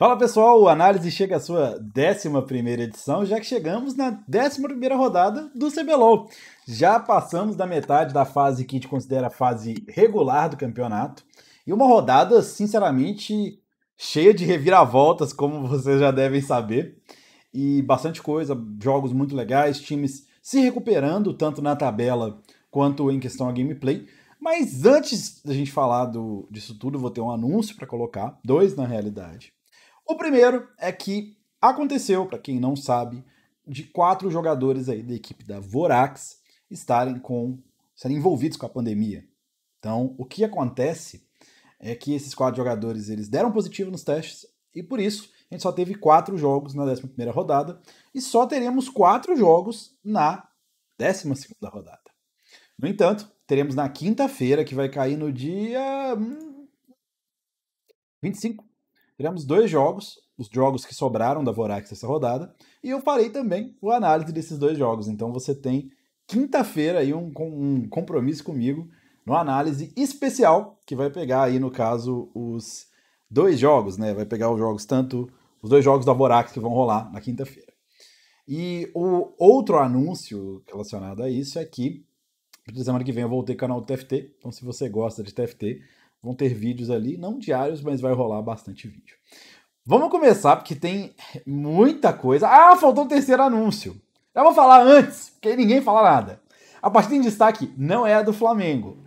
Fala pessoal, o Análise chega à sua 11 edição, já que chegamos na 11 rodada do CBLOL. Já passamos da metade da fase que a gente considera a fase regular do campeonato. E uma rodada, sinceramente, cheia de reviravoltas, como vocês já devem saber. E bastante coisa, jogos muito legais, times se recuperando, tanto na tabela quanto em questão a gameplay. Mas antes da gente falar do, disso tudo, vou ter um anúncio para colocar, dois na realidade. O primeiro é que aconteceu, para quem não sabe, de quatro jogadores aí da equipe da Vorax estarem com estarem envolvidos com a pandemia. Então, o que acontece é que esses quatro jogadores eles deram positivo nos testes e por isso a gente só teve quatro jogos na 11 primeira rodada e só teremos quatro jogos na 12 segunda rodada. No entanto, teremos na quinta-feira, que vai cair no dia 25 hum, Tivemos dois jogos, os jogos que sobraram da Vorax essa rodada, e eu farei também o análise desses dois jogos. Então você tem quinta-feira aí um, um compromisso comigo no análise especial, que vai pegar aí, no caso, os dois jogos, né? Vai pegar os jogos, tanto os dois jogos da Vorax que vão rolar na quinta-feira. E o outro anúncio relacionado a isso é que, semana que vem, eu com o canal do TFT. Então, se você gosta de TFT, Vão ter vídeos ali, não diários, mas vai rolar bastante vídeo. Vamos começar, porque tem muita coisa. Ah, faltou o terceiro anúncio. Eu vou falar antes, porque ninguém fala nada. A partida em destaque não é a do Flamengo,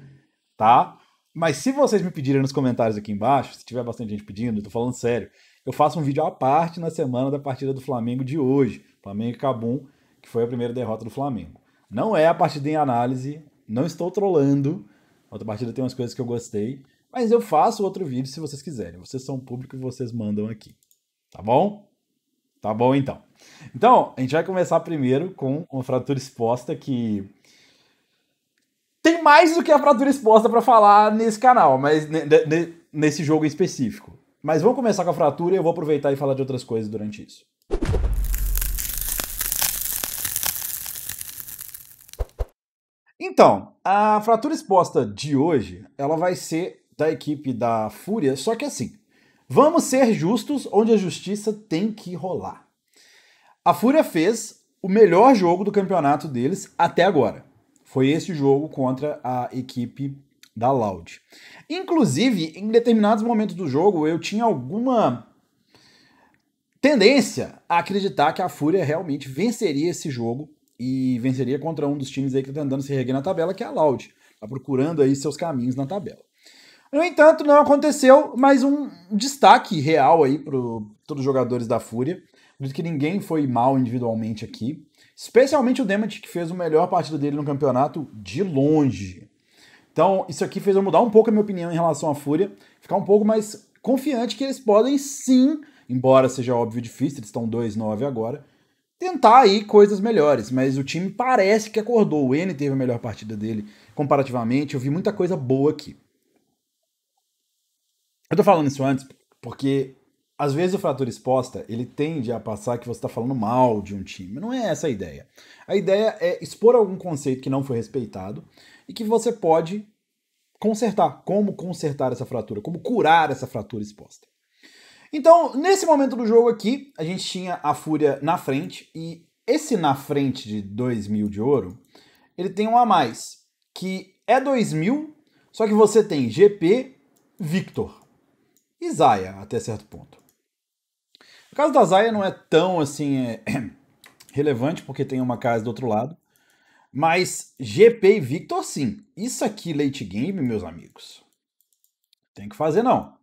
tá? Mas se vocês me pedirem nos comentários aqui embaixo, se tiver bastante gente pedindo, eu tô falando sério, eu faço um vídeo à parte na semana da partida do Flamengo de hoje. Flamengo e Cabum, que foi a primeira derrota do Flamengo. Não é a partida em análise, não estou trolando. Outra partida tem umas coisas que eu gostei. Mas eu faço outro vídeo se vocês quiserem. Vocês são público e vocês mandam aqui. Tá bom? Tá bom então. Então, a gente vai começar primeiro com uma fratura exposta que tem mais do que a fratura exposta para falar nesse canal, mas nesse jogo em específico. Mas vamos começar com a fratura e eu vou aproveitar e falar de outras coisas durante isso. Então, a fratura exposta de hoje, ela vai ser da equipe da Fúria. Só que assim, vamos ser justos onde a justiça tem que rolar. A Fúria fez o melhor jogo do campeonato deles até agora. Foi esse jogo contra a equipe da Loud. Inclusive, em determinados momentos do jogo, eu tinha alguma tendência a acreditar que a Fúria realmente venceria esse jogo e venceria contra um dos times aí que está tentando se reerguer na tabela, que é a Loud. Está procurando aí seus caminhos na tabela. No entanto, não aconteceu, mas um destaque real aí para todos os jogadores da Fúria. Acredito que ninguém foi mal individualmente aqui. Especialmente o Demet, que fez o melhor partido dele no campeonato de longe. Então, isso aqui fez eu mudar um pouco a minha opinião em relação à Fúria, ficar um pouco mais confiante que eles podem sim, embora seja óbvio difícil, eles estão 2-9 agora, tentar aí coisas melhores. Mas o time parece que acordou. O N teve a melhor partida dele comparativamente. Eu vi muita coisa boa aqui. Eu tô falando isso antes porque às vezes o fratura exposta ele tende a passar que você está falando mal de um time. Não é essa a ideia. A ideia é expor algum conceito que não foi respeitado e que você pode consertar. Como consertar essa fratura? Como curar essa fratura exposta? Então, nesse momento do jogo aqui, a gente tinha a Fúria na frente e esse na frente de 2000 de ouro, ele tem um a mais, que é 2000, só que você tem GP Victor e Zaya, até certo ponto. O caso da Zaya não é tão assim é, relevante, porque tem uma casa do outro lado. Mas GP e Victor, sim. Isso aqui, late game, meus amigos. Tem que fazer, não.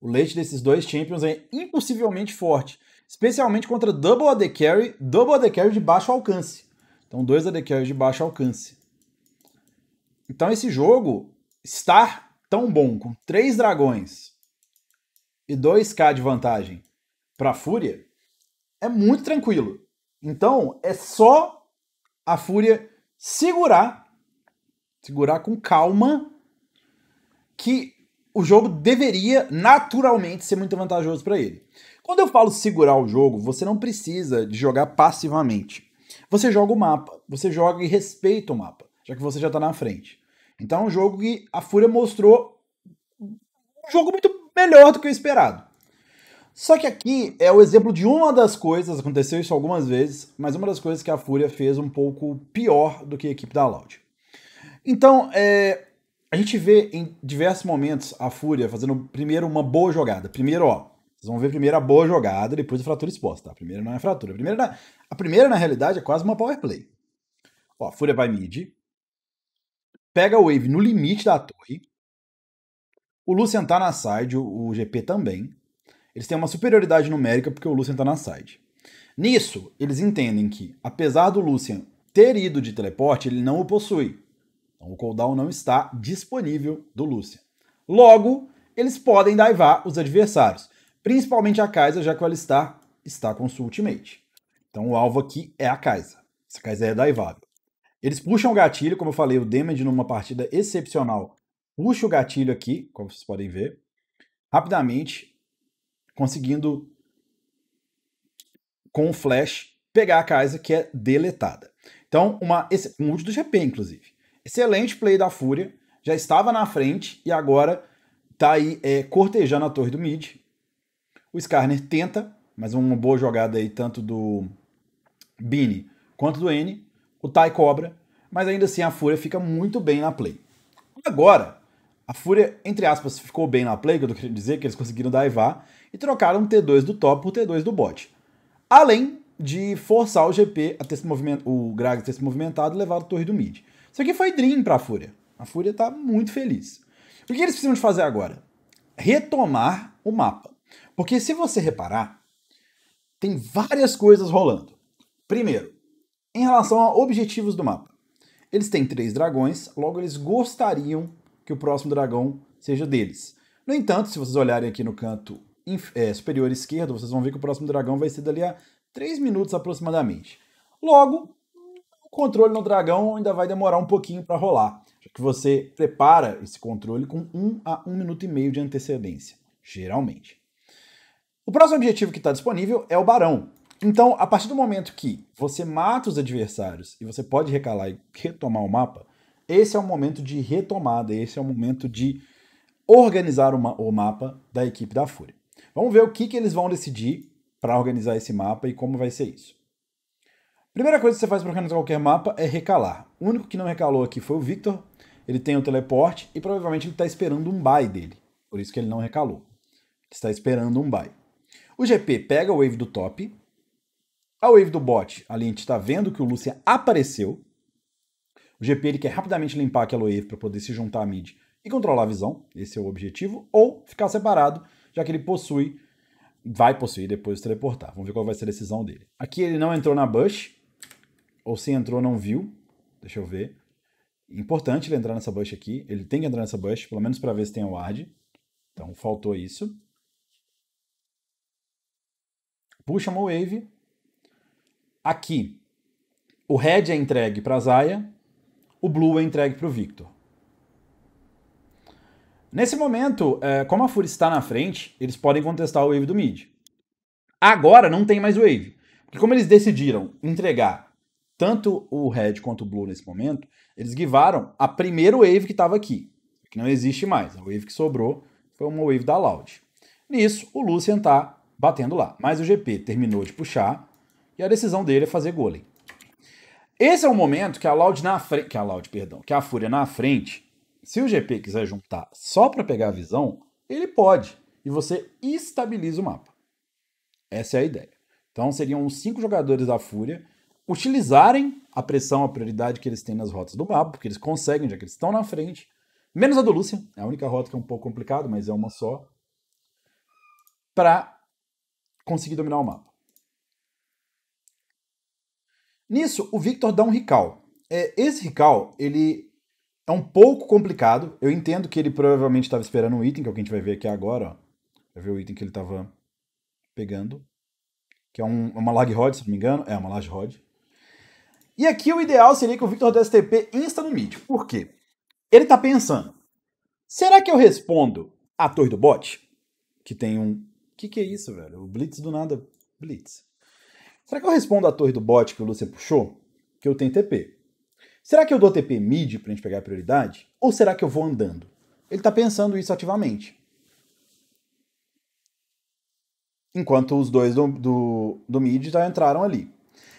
O leite desses dois champions é impossivelmente forte. Especialmente contra Double AD Carry, Double AD Carry de baixo alcance. Então, dois AD Carry de baixo alcance. Então, esse jogo estar tão bom, com três dragões, e 2k de vantagem para a Fúria, é muito tranquilo. Então, é só a Fúria segurar, segurar com calma, que o jogo deveria naturalmente ser muito vantajoso para ele. Quando eu falo segurar o jogo, você não precisa de jogar passivamente. Você joga o mapa, você joga e respeita o mapa, já que você já está na frente. Então é um jogo que a Fúria mostrou um jogo muito melhor do que o esperado. Só que aqui é o exemplo de uma das coisas, aconteceu isso algumas vezes, mas uma das coisas que a Fúria fez um pouco pior do que a equipe da Loud. Então, é, a gente vê em diversos momentos a Fúria fazendo primeiro uma boa jogada. Primeiro, ó, vocês vão ver primeiro a boa jogada, depois a fratura exposta. Tá? A primeira não é fratura. A primeira, na, é, a primeira, na realidade, é quase uma power play. Ó, a Fúria vai mid, pega a wave no limite da torre, o Lucian tá na side, o, GP também. Eles têm uma superioridade numérica porque o Lucian tá na side. Nisso, eles entendem que, apesar do Lucian ter ido de teleporte, ele não o possui. Então, o cooldown não está disponível do Lucian. Logo, eles podem daivar os adversários, principalmente a Kaisa, já que o Alistar está com sua ultimate. Então o alvo aqui é a Kaisa. Essa Kaisa é daivável. Eles puxam o gatilho, como eu falei, o damage numa partida excepcional Puxa o gatilho aqui, como vocês podem ver, rapidamente, conseguindo, com o flash, pegar a casa que é deletada. Então, uma, um ult do GP, inclusive. Excelente play da Fúria, já estava na frente e agora tá aí é, cortejando a torre do mid. O Skarner tenta, mas uma boa jogada aí, tanto do Bini quanto do N. O Tai cobra, mas ainda assim a Fúria fica muito bem na play. Agora, a Fúria, entre aspas, ficou bem na play, que eu tô querendo dizer, que eles conseguiram daivar, e trocaram o T2 do top por T2 do bot. Além de forçar o GP a ter se movimentado, o Gragas ter se movimentado e levar a torre do mid. Isso aqui foi dream pra Fúria. A Fúria tá muito feliz. O que eles precisam de fazer agora? Retomar o mapa. Porque se você reparar, tem várias coisas rolando. Primeiro, em relação a objetivos do mapa. Eles têm três dragões, logo eles gostariam que o próximo dragão seja deles. No entanto, se vocês olharem aqui no canto é, superior esquerdo, vocês vão ver que o próximo dragão vai ser dali a 3 minutos aproximadamente. Logo, o controle no dragão ainda vai demorar um pouquinho para rolar, já que você prepara esse controle com 1 a 1 minuto e meio de antecedência, geralmente. O próximo objetivo que está disponível é o barão. Então, a partir do momento que você mata os adversários e você pode recalar e retomar o mapa, esse é o momento de retomada, esse é o momento de organizar uma, o mapa da equipe da Fúria. Vamos ver o que, que eles vão decidir para organizar esse mapa e como vai ser isso. Primeira coisa que você faz para organizar qualquer mapa é recalar. O único que não recalou aqui foi o Victor. Ele tem o teleporte e provavelmente ele está esperando um buy dele. Por isso que ele não recalou. Ele está esperando um buy. O GP pega a wave do top. A wave do bot, ali a gente está vendo que o Lucian apareceu. O GP ele quer rapidamente limpar aquela wave para poder se juntar à mid e controlar a visão, esse é o objetivo, ou ficar separado, já que ele possui, vai possuir depois teleportar. Vamos ver qual vai ser a decisão dele. Aqui ele não entrou na bush, ou se entrou não viu, deixa eu ver. Importante ele entrar nessa bush aqui, ele tem que entrar nessa bush, pelo menos para ver se tem a ward. Então faltou isso. Puxa uma wave. Aqui, o head é entregue para Zaya, o Blue é entregue para o Victor. Nesse momento, é, como a Fúria está na frente, eles podem contestar o Wave do mid. Agora não tem mais Wave. Porque como eles decidiram entregar tanto o Red quanto o Blue nesse momento, eles guivaram a primeira Wave que estava aqui. Que não existe mais. A Wave que sobrou foi uma Wave da Loud. Nisso, o Lucian está batendo lá. Mas o GP terminou de puxar e a decisão dele é fazer golem. Esse é o momento que a Loud na frente, que a Loud, perdão, que a Fúria na frente, se o GP quiser juntar só para pegar a visão, ele pode e você estabiliza o mapa. Essa é a ideia. Então seriam os cinco jogadores da Fúria utilizarem a pressão, a prioridade que eles têm nas rotas do mapa, porque eles conseguem, já que eles estão na frente, menos a do Lúcia, é a única rota que é um pouco complicada, mas é uma só, para conseguir dominar o mapa. Nisso, o Victor dá um recall. É, esse recall, ele é um pouco complicado. Eu entendo que ele provavelmente estava esperando um item, que é o que a gente vai ver aqui agora. Ó. Vai ver o item que ele estava pegando. Que é um, é uma lag rod, se não me engano. É, uma lag rod. E aqui o ideal seria que o Victor desse TP insta no mid. Por quê? Ele está pensando. Será que eu respondo a torre do bot? Que tem um... O que, que é isso, velho? O Blitz do nada... Blitz. Será que eu respondo a torre do bot que o Lúcia puxou? Que eu tenho TP. Será que eu dou TP mid pra gente pegar a prioridade? Ou será que eu vou andando? Ele tá pensando isso ativamente. Enquanto os dois do, do, do mid já entraram ali.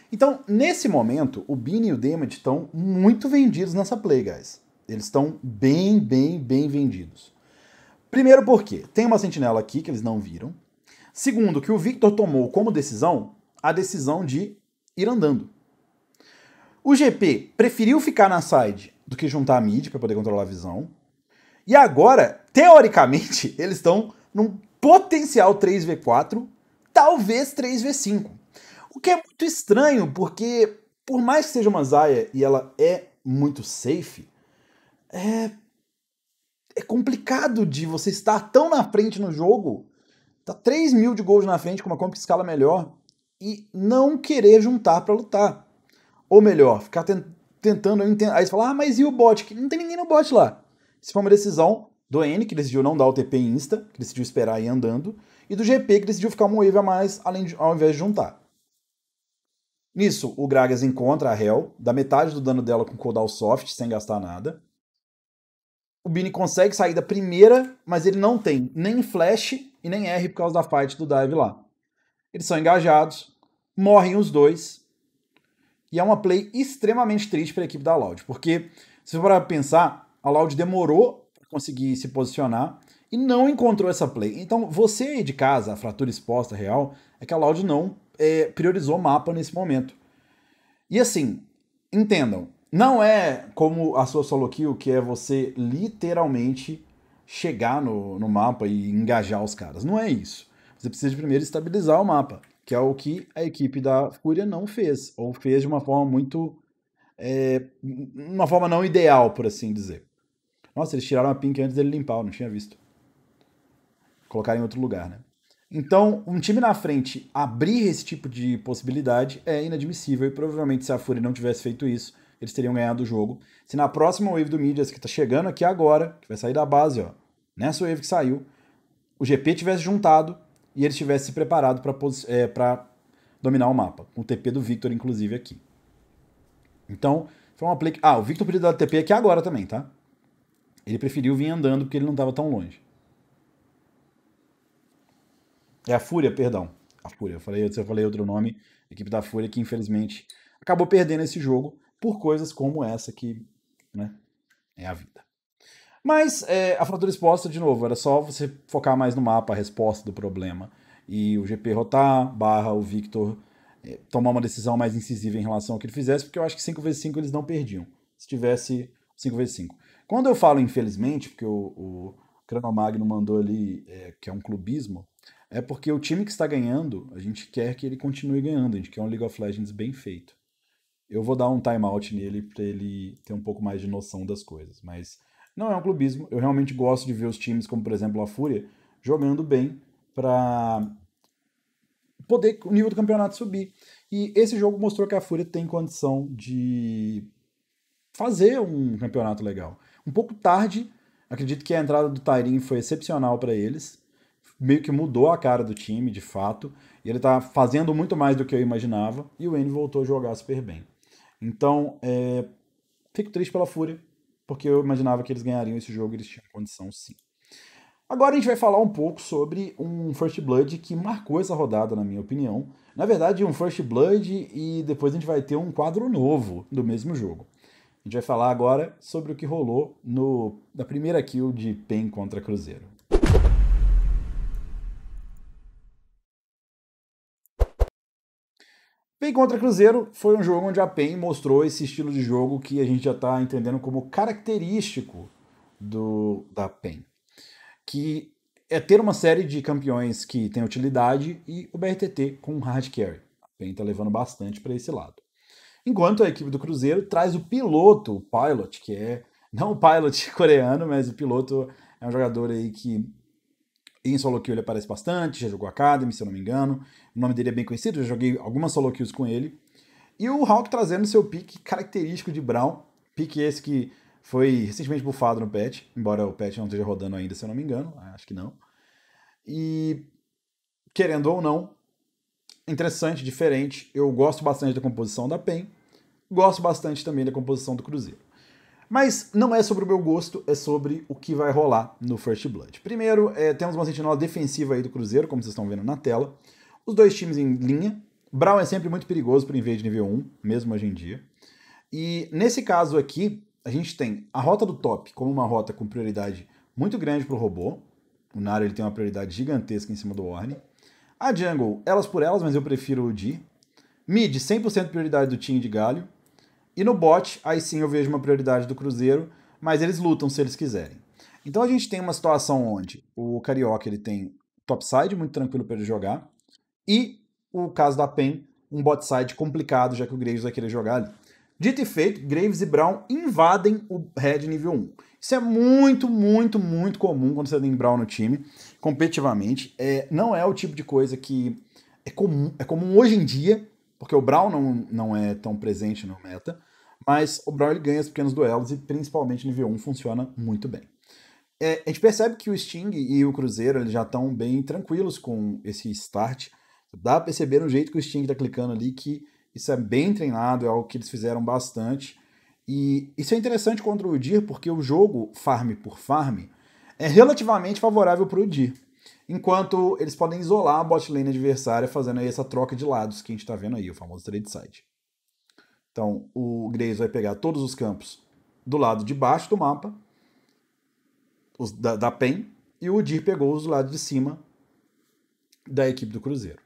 Então, nesse momento, o Bini e o Damage estão muito vendidos nessa play, guys. Eles estão bem, bem, bem vendidos. Primeiro porque tem uma sentinela aqui que eles não viram. Segundo, que o Victor tomou como decisão a decisão de ir andando. O GP preferiu ficar na side do que juntar a mid para poder controlar a visão. E agora, teoricamente, eles estão num potencial 3v4, talvez 3v5. O que é muito estranho, porque por mais que seja uma Zaya e ela é muito safe, é, é complicado de você estar tão na frente no jogo. Tá 3 mil de gols na frente com uma compra que escala melhor e não querer juntar para lutar. Ou melhor, ficar tentando. Aí você fala, ah, mas e o bot? Não tem ninguém no bot lá. Isso foi uma decisão do N, que decidiu não dar o TP em Insta, que decidiu esperar e ir andando, e do GP, que decidiu ficar um wave a mais além de, ao invés de juntar. Nisso, o Gragas encontra a Hell, dá metade do dano dela com o codal soft, sem gastar nada. O Bini consegue sair da primeira, mas ele não tem nem flash e nem R por causa da fight do dive lá. Eles são engajados, morrem os dois. E é uma play extremamente triste para a equipe da Loud, porque se for para pensar, a Loud demorou para conseguir se posicionar e não encontrou essa play. Então, você aí de casa, a fratura exposta real, é que a Loud não é, priorizou o mapa nesse momento. E assim, entendam, não é como a sua solo kill, que é você literalmente chegar no, no mapa e engajar os caras. Não é isso. Você precisa primeiro estabilizar o mapa, que é o que a equipe da Fúria não fez, ou fez de uma forma muito. É, uma forma não ideal, por assim dizer. Nossa, eles tiraram a pink antes dele limpar, eu não tinha visto. Colocar em outro lugar, né? Então, um time na frente abrir esse tipo de possibilidade é inadmissível e provavelmente se a Fúria não tivesse feito isso, eles teriam ganhado o jogo. Se na próxima wave do Midas, que tá chegando aqui agora, que vai sair da base, ó, nessa wave que saiu, o GP tivesse juntado, e ele estivesse preparado para é, dominar o mapa. Com o TP do Victor, inclusive, aqui. Então, foi um aplique. Ah, o Victor podia dar TP aqui agora também, tá? Ele preferiu vir andando porque ele não estava tão longe. É a Fúria, perdão. A Fúria, eu falei, eu falei outro nome. Equipe da Fúria que infelizmente acabou perdendo esse jogo por coisas como essa que, né, é a vida. Mas é, a fratura exposta, de novo, era só você focar mais no mapa, a resposta do problema. E o GP rotar, barra o Victor é, tomar uma decisão mais incisiva em relação ao que ele fizesse, porque eu acho que 5x5 eles não perdiam. Se tivesse 5x5. Quando eu falo infelizmente, porque o, Cranomagno mandou ali é, que é um clubismo, é porque o time que está ganhando, a gente quer que ele continue ganhando, a gente quer um League of Legends bem feito. Eu vou dar um timeout nele para ele ter um pouco mais de noção das coisas, mas não é um clubismo, eu realmente gosto de ver os times, como por exemplo a Fúria, jogando bem para poder o nível do campeonato subir. E esse jogo mostrou que a Fúria tem condição de fazer um campeonato legal. Um pouco tarde, acredito que a entrada do Tairinho foi excepcional para eles. Meio que mudou a cara do time, de fato. E ele está fazendo muito mais do que eu imaginava. E o N voltou a jogar super bem. Então, é... fico triste pela Fúria porque eu imaginava que eles ganhariam esse jogo, e eles tinham condição sim. Agora a gente vai falar um pouco sobre um First Blood que marcou essa rodada, na minha opinião. Na verdade, um First Blood e depois a gente vai ter um quadro novo do mesmo jogo. A gente vai falar agora sobre o que rolou no, na primeira kill de PEN contra Cruzeiro. PEN contra Cruzeiro foi um jogo onde a PEN mostrou esse estilo de jogo que a gente já está entendendo como característico do, da PEN, que é ter uma série de campeões que tem utilidade e o BRTT com hard carry. A PEN está levando bastante para esse lado. Enquanto a equipe do Cruzeiro traz o piloto, o pilot, que é não o pilot coreano, mas o piloto é um jogador aí que em solo queue ele aparece bastante, já jogou Academy, se eu não me engano. O nome dele é bem conhecido, já joguei algumas solo queues com ele. E o Hawk trazendo seu pique característico de Brown, pique esse que foi recentemente bufado no patch, embora o patch não esteja rodando ainda, se eu não me engano, ah, acho que não. E querendo ou não, interessante, diferente. Eu gosto bastante da composição da PEN, gosto bastante também da composição do Cruzeiro. Mas não é sobre o meu gosto, é sobre o que vai rolar no First Blood. Primeiro, é, temos uma sentinela defensiva aí do Cruzeiro, como vocês estão vendo na tela. Os dois times em linha. Brown é sempre muito perigoso para invade nível 1, mesmo hoje em dia. E nesse caso aqui, a gente tem a rota do top como uma rota com prioridade muito grande para o robô. O Naro ele tem uma prioridade gigantesca em cima do Orne. A jungle, elas por elas, mas eu prefiro o Di. Mid, 100% prioridade do time de galho. E no bot, aí sim eu vejo uma prioridade do Cruzeiro, mas eles lutam se eles quiserem. Então a gente tem uma situação onde o Carioca ele tem topside muito tranquilo para ele jogar, e o caso da PEN, um botside complicado, já que o Graves vai querer jogar ali. Dito e feito, Graves e Brown invadem o Red nível 1. Isso é muito, muito, muito comum quando você tem Brown no time, competitivamente. É, não é o tipo de coisa que é comum, é comum hoje em dia, porque o Brown não, não é tão presente no meta, mas o Brawl ganha os pequenos duelos e principalmente nível 1 funciona muito bem. É, a gente percebe que o Sting e o Cruzeiro eles já estão bem tranquilos com esse start. Dá pra perceber no jeito que o Sting tá clicando ali que isso é bem treinado, é algo que eles fizeram bastante. E isso é interessante contra o Udir, porque o jogo farm por farm é relativamente favorável para o Udir. Enquanto eles podem isolar a bot lane adversária fazendo aí essa troca de lados que a gente está vendo aí, o famoso trade side. Então, o Grays vai pegar todos os campos do lado de baixo do mapa, os da, da PEN, e o Udir pegou os do lado de cima da equipe do Cruzeiro.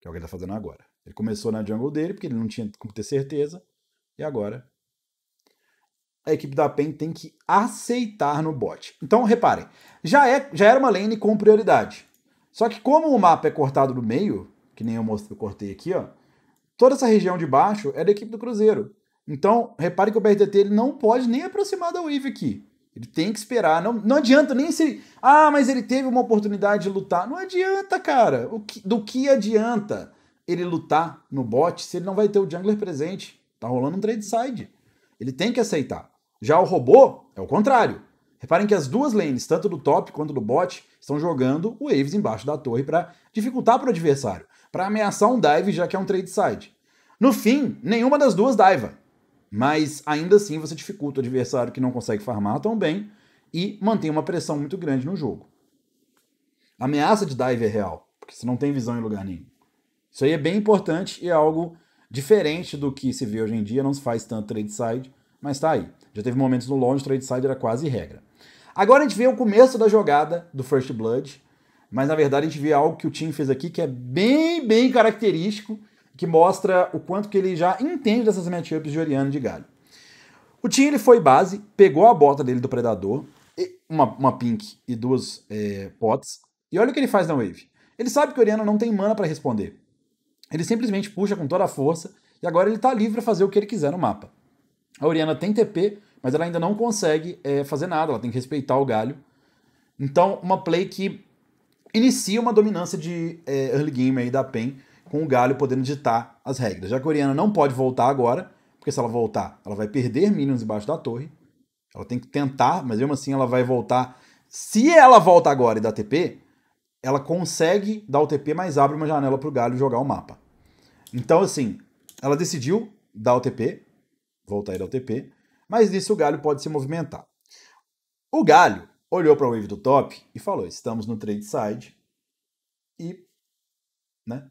Que é o que ele está fazendo agora. Ele começou na jungle dele, porque ele não tinha como ter certeza, e agora a equipe da PEN tem que aceitar no bot. Então, reparem, já, é, já era uma lane com prioridade. Só que como o mapa é cortado no meio, que nem eu mostrei, eu cortei aqui, ó, toda essa região de baixo é da equipe do Cruzeiro. Então, repare que o BRTT ele não pode nem aproximar da Wave aqui. Ele tem que esperar. Não, não adianta nem se. Ah, mas ele teve uma oportunidade de lutar. Não adianta, cara. O que, do que adianta ele lutar no bot se ele não vai ter o jungler presente? Tá rolando um trade side. Ele tem que aceitar. Já o robô é o contrário. Reparem que as duas lanes, tanto do top quanto do bot, estão jogando o Waves embaixo da torre para dificultar para o adversário para ameaçar um dive, já que é um trade side. No fim, nenhuma das duas diva, mas ainda assim você dificulta o adversário que não consegue farmar tão bem e mantém uma pressão muito grande no jogo. A ameaça de dive é real, porque você não tem visão em lugar nenhum. Isso aí é bem importante e é algo diferente do que se vê hoje em dia, não se faz tanto trade side, mas tá aí. Já teve momentos no longe, trade side era quase regra. Agora a gente vê o começo da jogada do First Blood, mas na verdade a gente vê algo que o Tim fez aqui que é bem, bem característico, que mostra o quanto que ele já entende dessas matchups de Oriano de Galho. O Tim ele foi base, pegou a bota dele do Predador, uma, uma pink e duas é, pots, e olha o que ele faz na wave. Ele sabe que o Oriano não tem mana para responder. Ele simplesmente puxa com toda a força e agora ele está livre para fazer o que ele quiser no mapa. A Oriana tem TP, mas ela ainda não consegue é, fazer nada, ela tem que respeitar o galho. Então, uma play que inicia uma dominância de é, early game aí da PEN, com o Galho podendo ditar as regras. Já a coreana não pode voltar agora, porque se ela voltar, ela vai perder minions embaixo da torre. Ela tem que tentar, mas mesmo assim ela vai voltar. Se ela volta agora e dá TP, ela consegue dar o TP, mas abre uma janela para o Galho jogar o mapa. Então, assim, ela decidiu dar o TP, voltar e dar o TP, mas nisso o Galho pode se movimentar. O Galho, olhou para a wave do top e falou: estamos no trade side e né,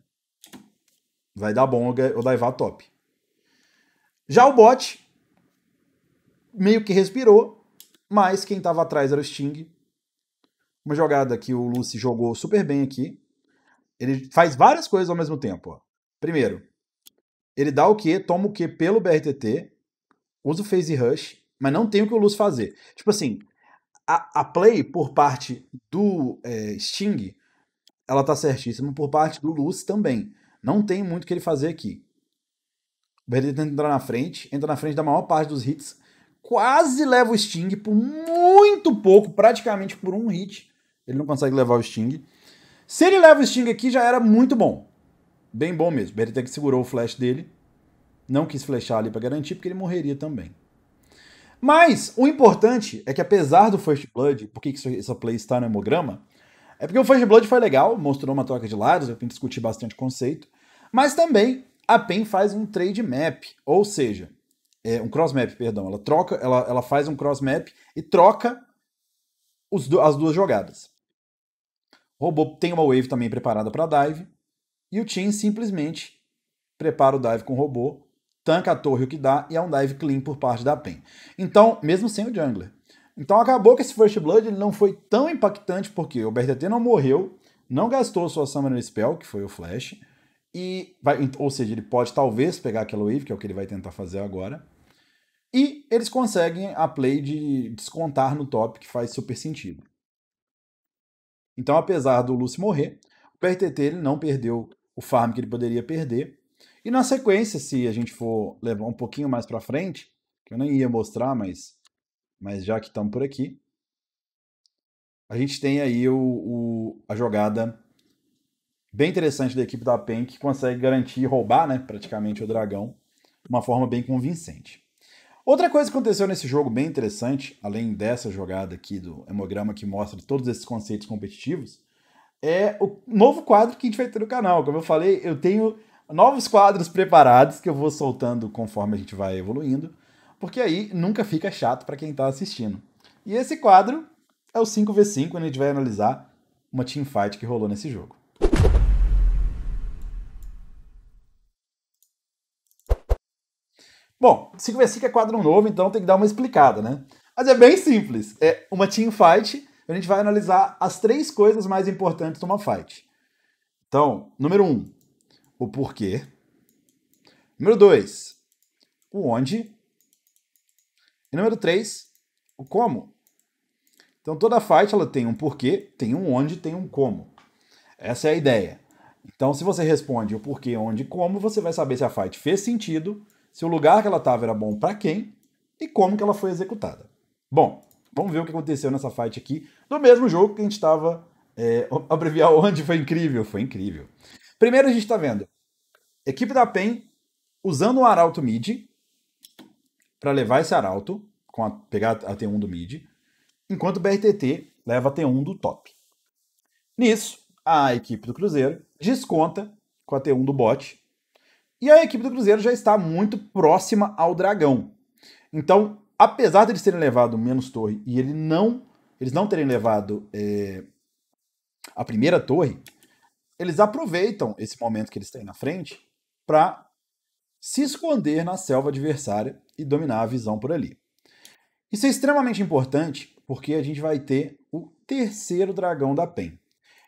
vai dar bom o daivar top. Já o bot meio que respirou, mas quem estava atrás era o Sting. Uma jogada que o Lucy jogou super bem aqui. Ele faz várias coisas ao mesmo tempo. Ó. Primeiro, ele dá o Q, toma o Q pelo BRTT, usa o Phase Rush, mas não tem o que o Lucy fazer. Tipo assim, a, a play por parte do é, Sting, ela tá certíssima, por parte do Luce também. Não tem muito o que ele fazer aqui. O Beretta tenta entrar na frente, entra na frente da maior parte dos hits, quase leva o Sting por muito pouco, praticamente por um hit. Ele não consegue levar o Sting. Se ele leva o Sting aqui, já era muito bom. Bem bom mesmo. Beretta que segurou o flash dele. Não quis flechar ali para garantir, porque ele morreria também. Mas o importante é que apesar do First Blood, por que essa play está no hemograma? É porque o First Blood foi legal, mostrou uma troca de lados, eu tenho que discutir bastante conceito, mas também a PEN faz um trade map, ou seja, é, um cross map, perdão, ela troca, ela, ela faz um cross map e troca as duas jogadas. O robô tem uma wave também preparada para dive e o Team simplesmente prepara o dive com o robô tanca a torre o que dá e é um dive clean por parte da PEN. Então, mesmo sem o jungler. Então acabou que esse First Blood ele não foi tão impactante porque o BRTT não morreu, não gastou sua Summoner Spell, que foi o Flash, e vai, ou seja, ele pode talvez pegar aquela Wave, que é o que ele vai tentar fazer agora, e eles conseguem a play de descontar no top, que faz super sentido. Então, apesar do Lucy morrer, o BRTT ele não perdeu o farm que ele poderia perder, e na sequência, se a gente for levar um pouquinho mais para frente, que eu nem ia mostrar, mas, mas já que estamos por aqui, a gente tem aí o, o, a jogada bem interessante da equipe da PEN que consegue garantir roubar, né, praticamente o dragão, de uma forma bem convincente. Outra coisa que aconteceu nesse jogo bem interessante, além dessa jogada aqui do hemograma que mostra todos esses conceitos competitivos, é o novo quadro que a gente vai ter no canal. Como eu falei, eu tenho novos quadros preparados que eu vou soltando conforme a gente vai evoluindo, porque aí nunca fica chato para quem está assistindo. E esse quadro é o 5v5, onde a gente vai analisar uma teamfight que rolou nesse jogo. Bom, 5v5 é quadro novo, então tem que dar uma explicada, né? Mas é bem simples. É uma teamfight, a gente vai analisar as três coisas mais importantes de uma fight. Então, número 1, um, o porquê. Número 2, o onde. E número 3, o como. Então toda fight ela tem um porquê, tem um onde, tem um como. Essa é a ideia. Então se você responde o porquê, onde e como, você vai saber se a fight fez sentido, se o lugar que ela estava era bom para quem e como que ela foi executada. Bom, vamos ver o que aconteceu nessa fight aqui, do mesmo jogo que a gente estava é, abreviar onde foi incrível, foi incrível. Primeiro a gente está vendo equipe da PEN usando o arauto mid para levar esse arauto, com a, pegar a T1 do mid, enquanto o BRTT leva a T1 do top. Nisso, a equipe do Cruzeiro desconta com a T1 do bot, e a equipe do Cruzeiro já está muito próxima ao Dragão. Então, apesar deles de terem levado menos torre e ele não, eles não terem levado é, a primeira torre, eles aproveitam esse momento que eles têm na frente para se esconder na selva adversária e dominar a visão por ali. Isso é extremamente importante porque a gente vai ter o terceiro dragão da PEN.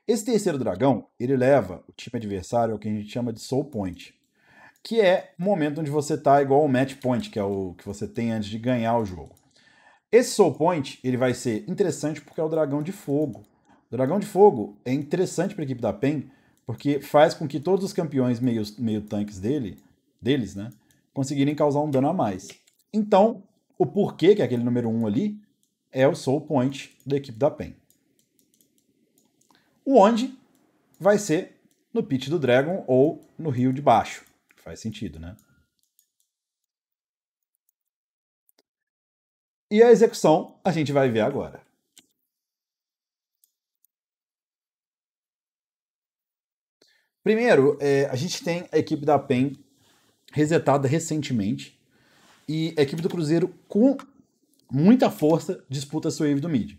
Esse terceiro dragão, ele leva o time adversário ao que a gente chama de soul point, que é o momento onde você tá igual ao match point, que é o que você tem antes de ganhar o jogo. Esse soul point, ele vai ser interessante porque é o dragão de fogo. O dragão de fogo é interessante para a equipe da PEN porque faz com que todos os campeões meio, meio tanques dele, deles, né? Conseguirem causar um dano a mais. Então, o porquê que é aquele número 1 um ali é o soul point da equipe da PEN. O onde vai ser no pit do Dragon ou no rio de baixo. Faz sentido, né? E a execução a gente vai ver agora. Primeiro, é, a gente tem a equipe da PEN resetada recentemente e a equipe do Cruzeiro com muita força disputa a sua wave do mid.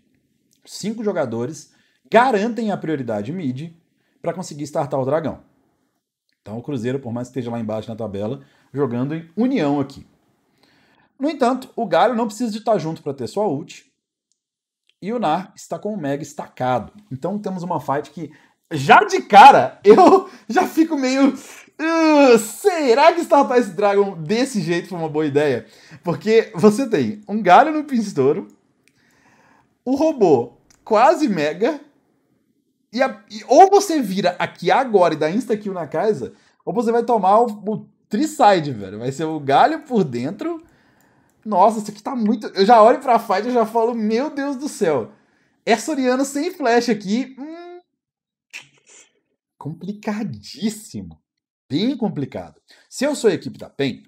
Cinco jogadores garantem a prioridade mid para conseguir startar o Dragão. Então o Cruzeiro, por mais que esteja lá embaixo na tabela, jogando em união aqui. No entanto, o Galho não precisa de estar junto para ter sua ult. E o Nar está com o Mega estacado. Então temos uma fight que já de cara, eu já fico meio. Uh, será que startar esse Dragon desse jeito foi uma boa ideia? Porque você tem um galho no pinstouro, o robô quase mega, e, a, e ou você vira aqui agora e dá insta-kill na casa, ou você vai tomar o, o triside, velho. Vai ser o galho por dentro. Nossa, isso aqui tá muito. Eu já olho pra fight e já falo, meu Deus do céu. É Soriano sem flash aqui. Hum, complicadíssimo. Bem complicado. Se eu sou a equipe da PEN,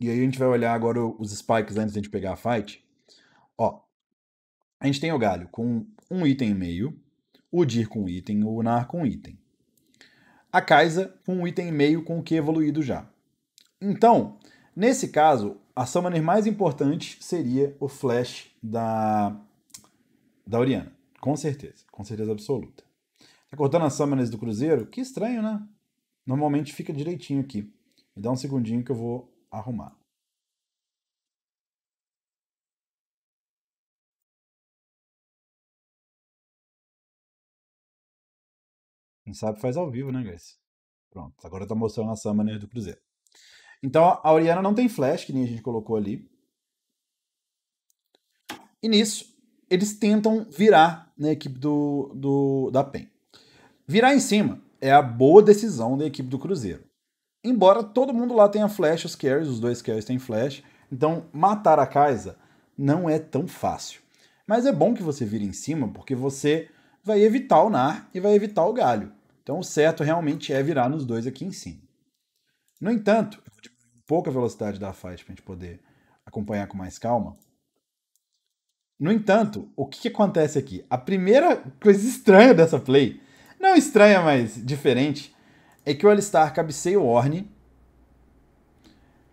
e aí a gente vai olhar agora os spikes antes da gente pegar a fight. Ó, a gente tem o galho com um item e meio, o Dir com um item, o Nar com um item. A Kaisa com um item e meio com o que evoluído já. Então, nesse caso, a summoner mais importante seria o Flash da, da Oriana. Com certeza, com certeza absoluta. Acordando tá as summoners do Cruzeiro? Que estranho, né? Normalmente fica direitinho aqui. Me dá um segundinho que eu vou arrumar. Quem sabe faz ao vivo, né, guys? Pronto, agora tá mostrando a Summoner né, do Cruzeiro. Então a Oriana não tem flash, que nem a gente colocou ali. E nisso, eles tentam virar na equipe do, do da PEN. Virar em cima é a boa decisão da equipe do Cruzeiro. Embora todo mundo lá tenha flash, os carries, os dois carries têm flash, então matar a Kaisa não é tão fácil. Mas é bom que você vire em cima, porque você vai evitar o nar e vai evitar o galho. Então o certo realmente é virar nos dois aqui em cima. No entanto, pouca velocidade da fight para a gente poder acompanhar com mais calma. No entanto, o que, que acontece aqui? A primeira coisa estranha dessa play não estranha, mas diferente, é que o Alistar cabeceia o Orne,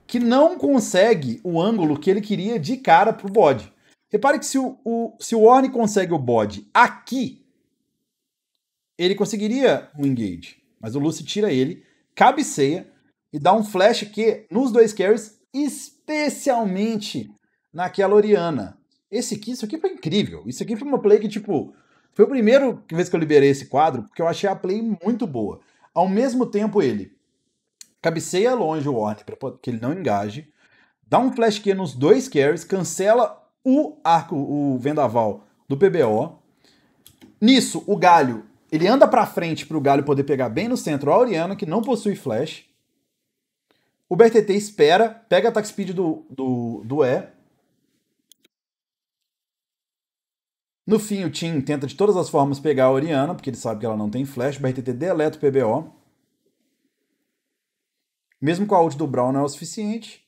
que não consegue o ângulo que ele queria de cara pro bode. Repare que se o, o, se o Orne consegue o bode aqui, ele conseguiria um engage. Mas o Lucy tira ele, cabeceia e dá um flash que nos dois carries, especialmente naquela Oriana. Esse aqui, isso aqui foi incrível. Isso aqui foi uma play que, tipo, foi o primeiro vez que eu liberei esse quadro, porque eu achei a play muito boa. Ao mesmo tempo, ele cabeceia longe o Warner para que ele não engaje, dá um flash Q nos dois carries, cancela o arco, o vendaval do PBO. Nisso, o Galho, ele anda para frente para o Galho poder pegar bem no centro a Oriana, que não possui flash. O BRTT espera, pega a attack speed do, do, do E, No fim, o Tim tenta de todas as formas pegar a Oriana, porque ele sabe que ela não tem flash. O BRTT deleta o PBO. Mesmo com a ult do Brown não é o suficiente.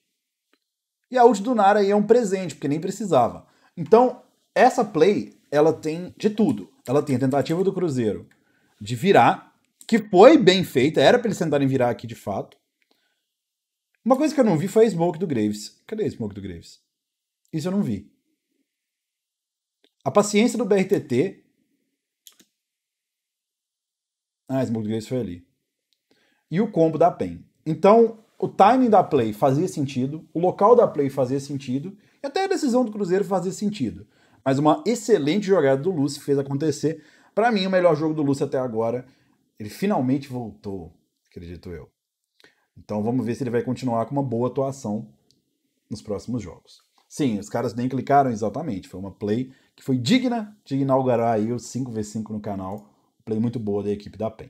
E a ult do Nara aí é um presente, porque nem precisava. Então, essa play, ela tem de tudo. Ela tem a tentativa do Cruzeiro de virar, que foi bem feita, era pra eles tentarem virar aqui de fato. Uma coisa que eu não vi foi a smoke do Graves. Cadê a smoke do Graves? Isso eu não vi. A paciência do BRTT. Ah, esse português foi ali. E o combo da PEN. Então, o timing da play fazia sentido, o local da play fazia sentido, e até a decisão do Cruzeiro fazia sentido. Mas uma excelente jogada do Lúcio fez acontecer. Para mim, o melhor jogo do Lúcio até agora. Ele finalmente voltou, acredito eu. Então vamos ver se ele vai continuar com uma boa atuação nos próximos jogos. Sim, os caras nem clicaram exatamente, foi uma play que foi digna de inaugurar aí o 5v5 no canal. Play muito boa da equipe da PEN.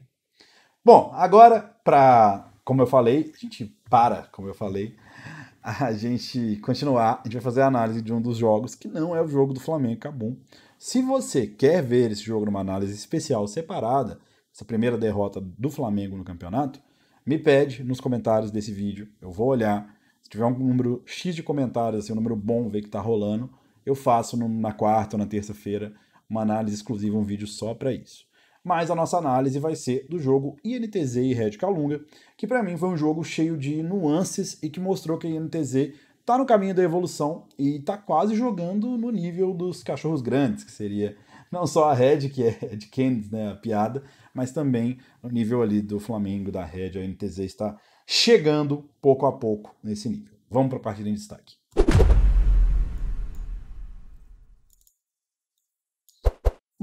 Bom, agora, para, como eu falei, a gente para, como eu falei, a gente continuar, a gente vai fazer a análise de um dos jogos que não é o jogo do Flamengo Cabum. Se você quer ver esse jogo numa análise especial separada, essa primeira derrota do Flamengo no campeonato, me pede nos comentários desse vídeo, eu vou olhar. Se tiver um número X de comentários, assim, um número bom, ver que tá rolando, eu faço na quarta ou na terça-feira uma análise exclusiva, um vídeo só para isso. Mas a nossa análise vai ser do jogo INTZ e Red Calunga, que para mim foi um jogo cheio de nuances e que mostrou que a INTZ tá no caminho da evolução e tá quase jogando no nível dos cachorros grandes, que seria não só a Red, que é Red Kennedy, né, a piada, mas também o nível ali do Flamengo, da Red, a NTZ está chegando pouco a pouco nesse nível. Vamos para a partida em destaque.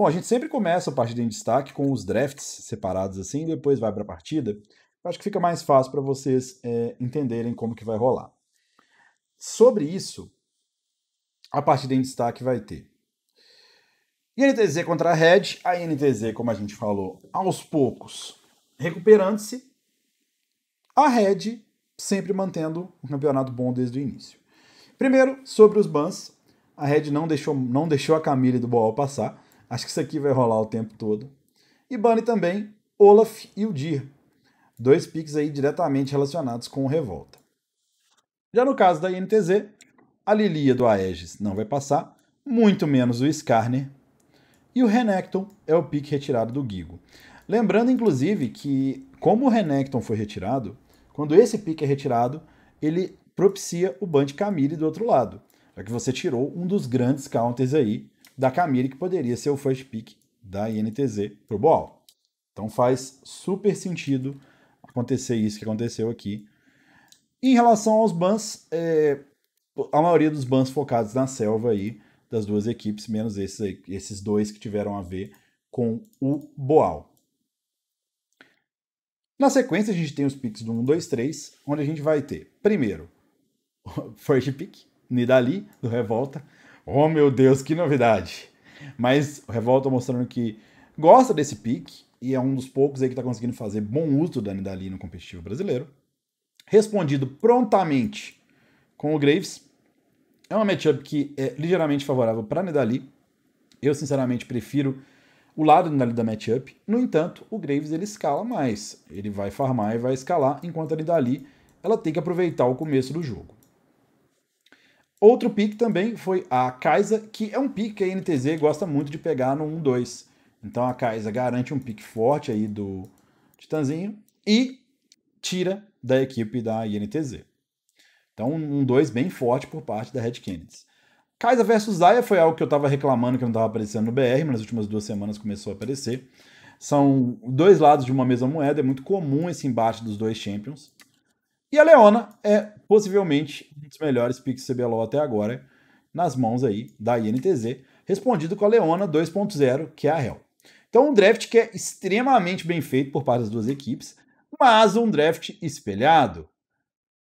Bom, a gente sempre começa a partida em destaque com os drafts separados assim, depois vai para a partida. Eu acho que fica mais fácil para vocês é, entenderem como que vai rolar. Sobre isso, a partida em destaque vai ter INTZ contra a Red, a INTZ, como a gente falou, aos poucos recuperando-se, a Red sempre mantendo um campeonato bom desde o início. Primeiro, sobre os bans, a Red não deixou, não deixou a Camille do Boal passar, Acho que isso aqui vai rolar o tempo todo. E bane também Olaf e o Dir. Dois piques aí diretamente relacionados com Revolta. Já no caso da INTZ, a Lilia do Aegis não vai passar, muito menos o Skarner. E o Renekton é o pique retirado do Gigo. Lembrando, inclusive, que como o Renekton foi retirado, quando esse pique é retirado, ele propicia o ban de Camille do outro lado. Já que você tirou um dos grandes counters aí da Camille, que poderia ser o first pick da INTZ pro Ball. Então faz super sentido acontecer isso que aconteceu aqui. Em relação aos bans, é, a maioria dos bans focados na selva aí, das duas equipes, menos esses, esses dois que tiveram a ver com o Boal. Na sequência, a gente tem os picks do 1, 2, 3, onde a gente vai ter, primeiro, first pick, Nidali, do Revolta, Oh meu Deus, que novidade! Mas o Revolta tá mostrando que gosta desse pique e é um dos poucos aí que está conseguindo fazer bom uso do Nidali no competitivo brasileiro. Respondido prontamente com o Graves. É uma matchup que é ligeiramente favorável para Nidali. Eu, sinceramente, prefiro o lado Nidali da matchup. No entanto, o Graves ele escala mais. Ele vai farmar e vai escalar, enquanto a Nidali ela tem que aproveitar o começo do jogo. Outro pick também foi a Kaisa, que é um pick que a NTZ gosta muito de pegar no 1-2. Então a Kaisa garante um pick forte aí do Titanzinho e tira da equipe da INTZ. Então um 2 bem forte por parte da Red Canids. Kaisa versus Zaya foi algo que eu estava reclamando que não estava aparecendo no BR, mas nas últimas duas semanas começou a aparecer. São dois lados de uma mesma moeda, é muito comum esse embate dos dois champions. E a Leona é possivelmente um dos melhores picks CBLOL até agora, nas mãos aí da INTZ, respondido com a Leona 2.0, que é a Hell. Então, um draft que é extremamente bem feito por parte das duas equipes, mas um draft espelhado.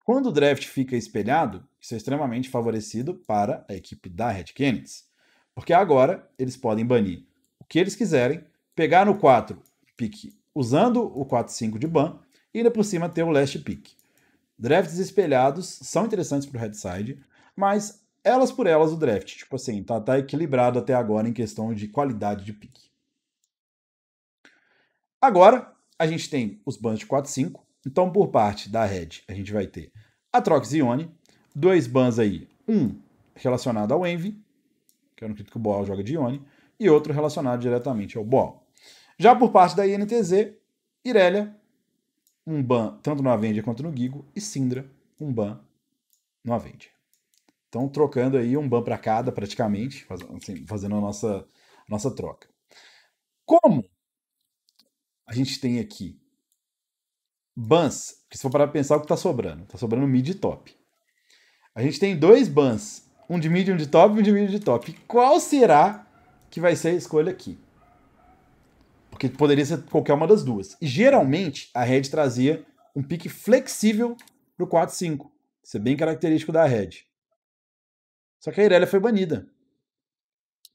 Quando o draft fica espelhado, isso é extremamente favorecido para a equipe da Red Canids. Porque agora eles podem banir o que eles quiserem, pegar no 4 pick usando o 4-5 de ban e ainda por cima ter o last pick. Drafts espelhados são interessantes para o headside, mas elas por elas o draft. Tipo assim, tá, tá equilibrado até agora em questão de qualidade de pick. Agora, a gente tem os bans de 4 5. Então, por parte da Red, a gente vai ter a Trox Ione, dois bans aí. Um relacionado ao Envy, que eu não acredito que o Boal joga de Ione, e outro relacionado diretamente ao Boal. Já por parte da INTZ, Irelia, um ban tanto no Avenger quanto no Gigo, e Syndra, um ban no Avenger. Então, trocando aí um ban para cada, praticamente, assim, fazendo a nossa, a nossa troca. Como a gente tem aqui bans, que se for para pensar é o que está sobrando, está sobrando mid e top. A gente tem dois bans, um de mid, um de top e um de mid e de top. Qual será que vai ser a escolha aqui? Porque poderia ser qualquer uma das duas. E geralmente a Red trazia um pique flexível pro 4-5. Isso é bem característico da Red. Só que a Irelia foi banida.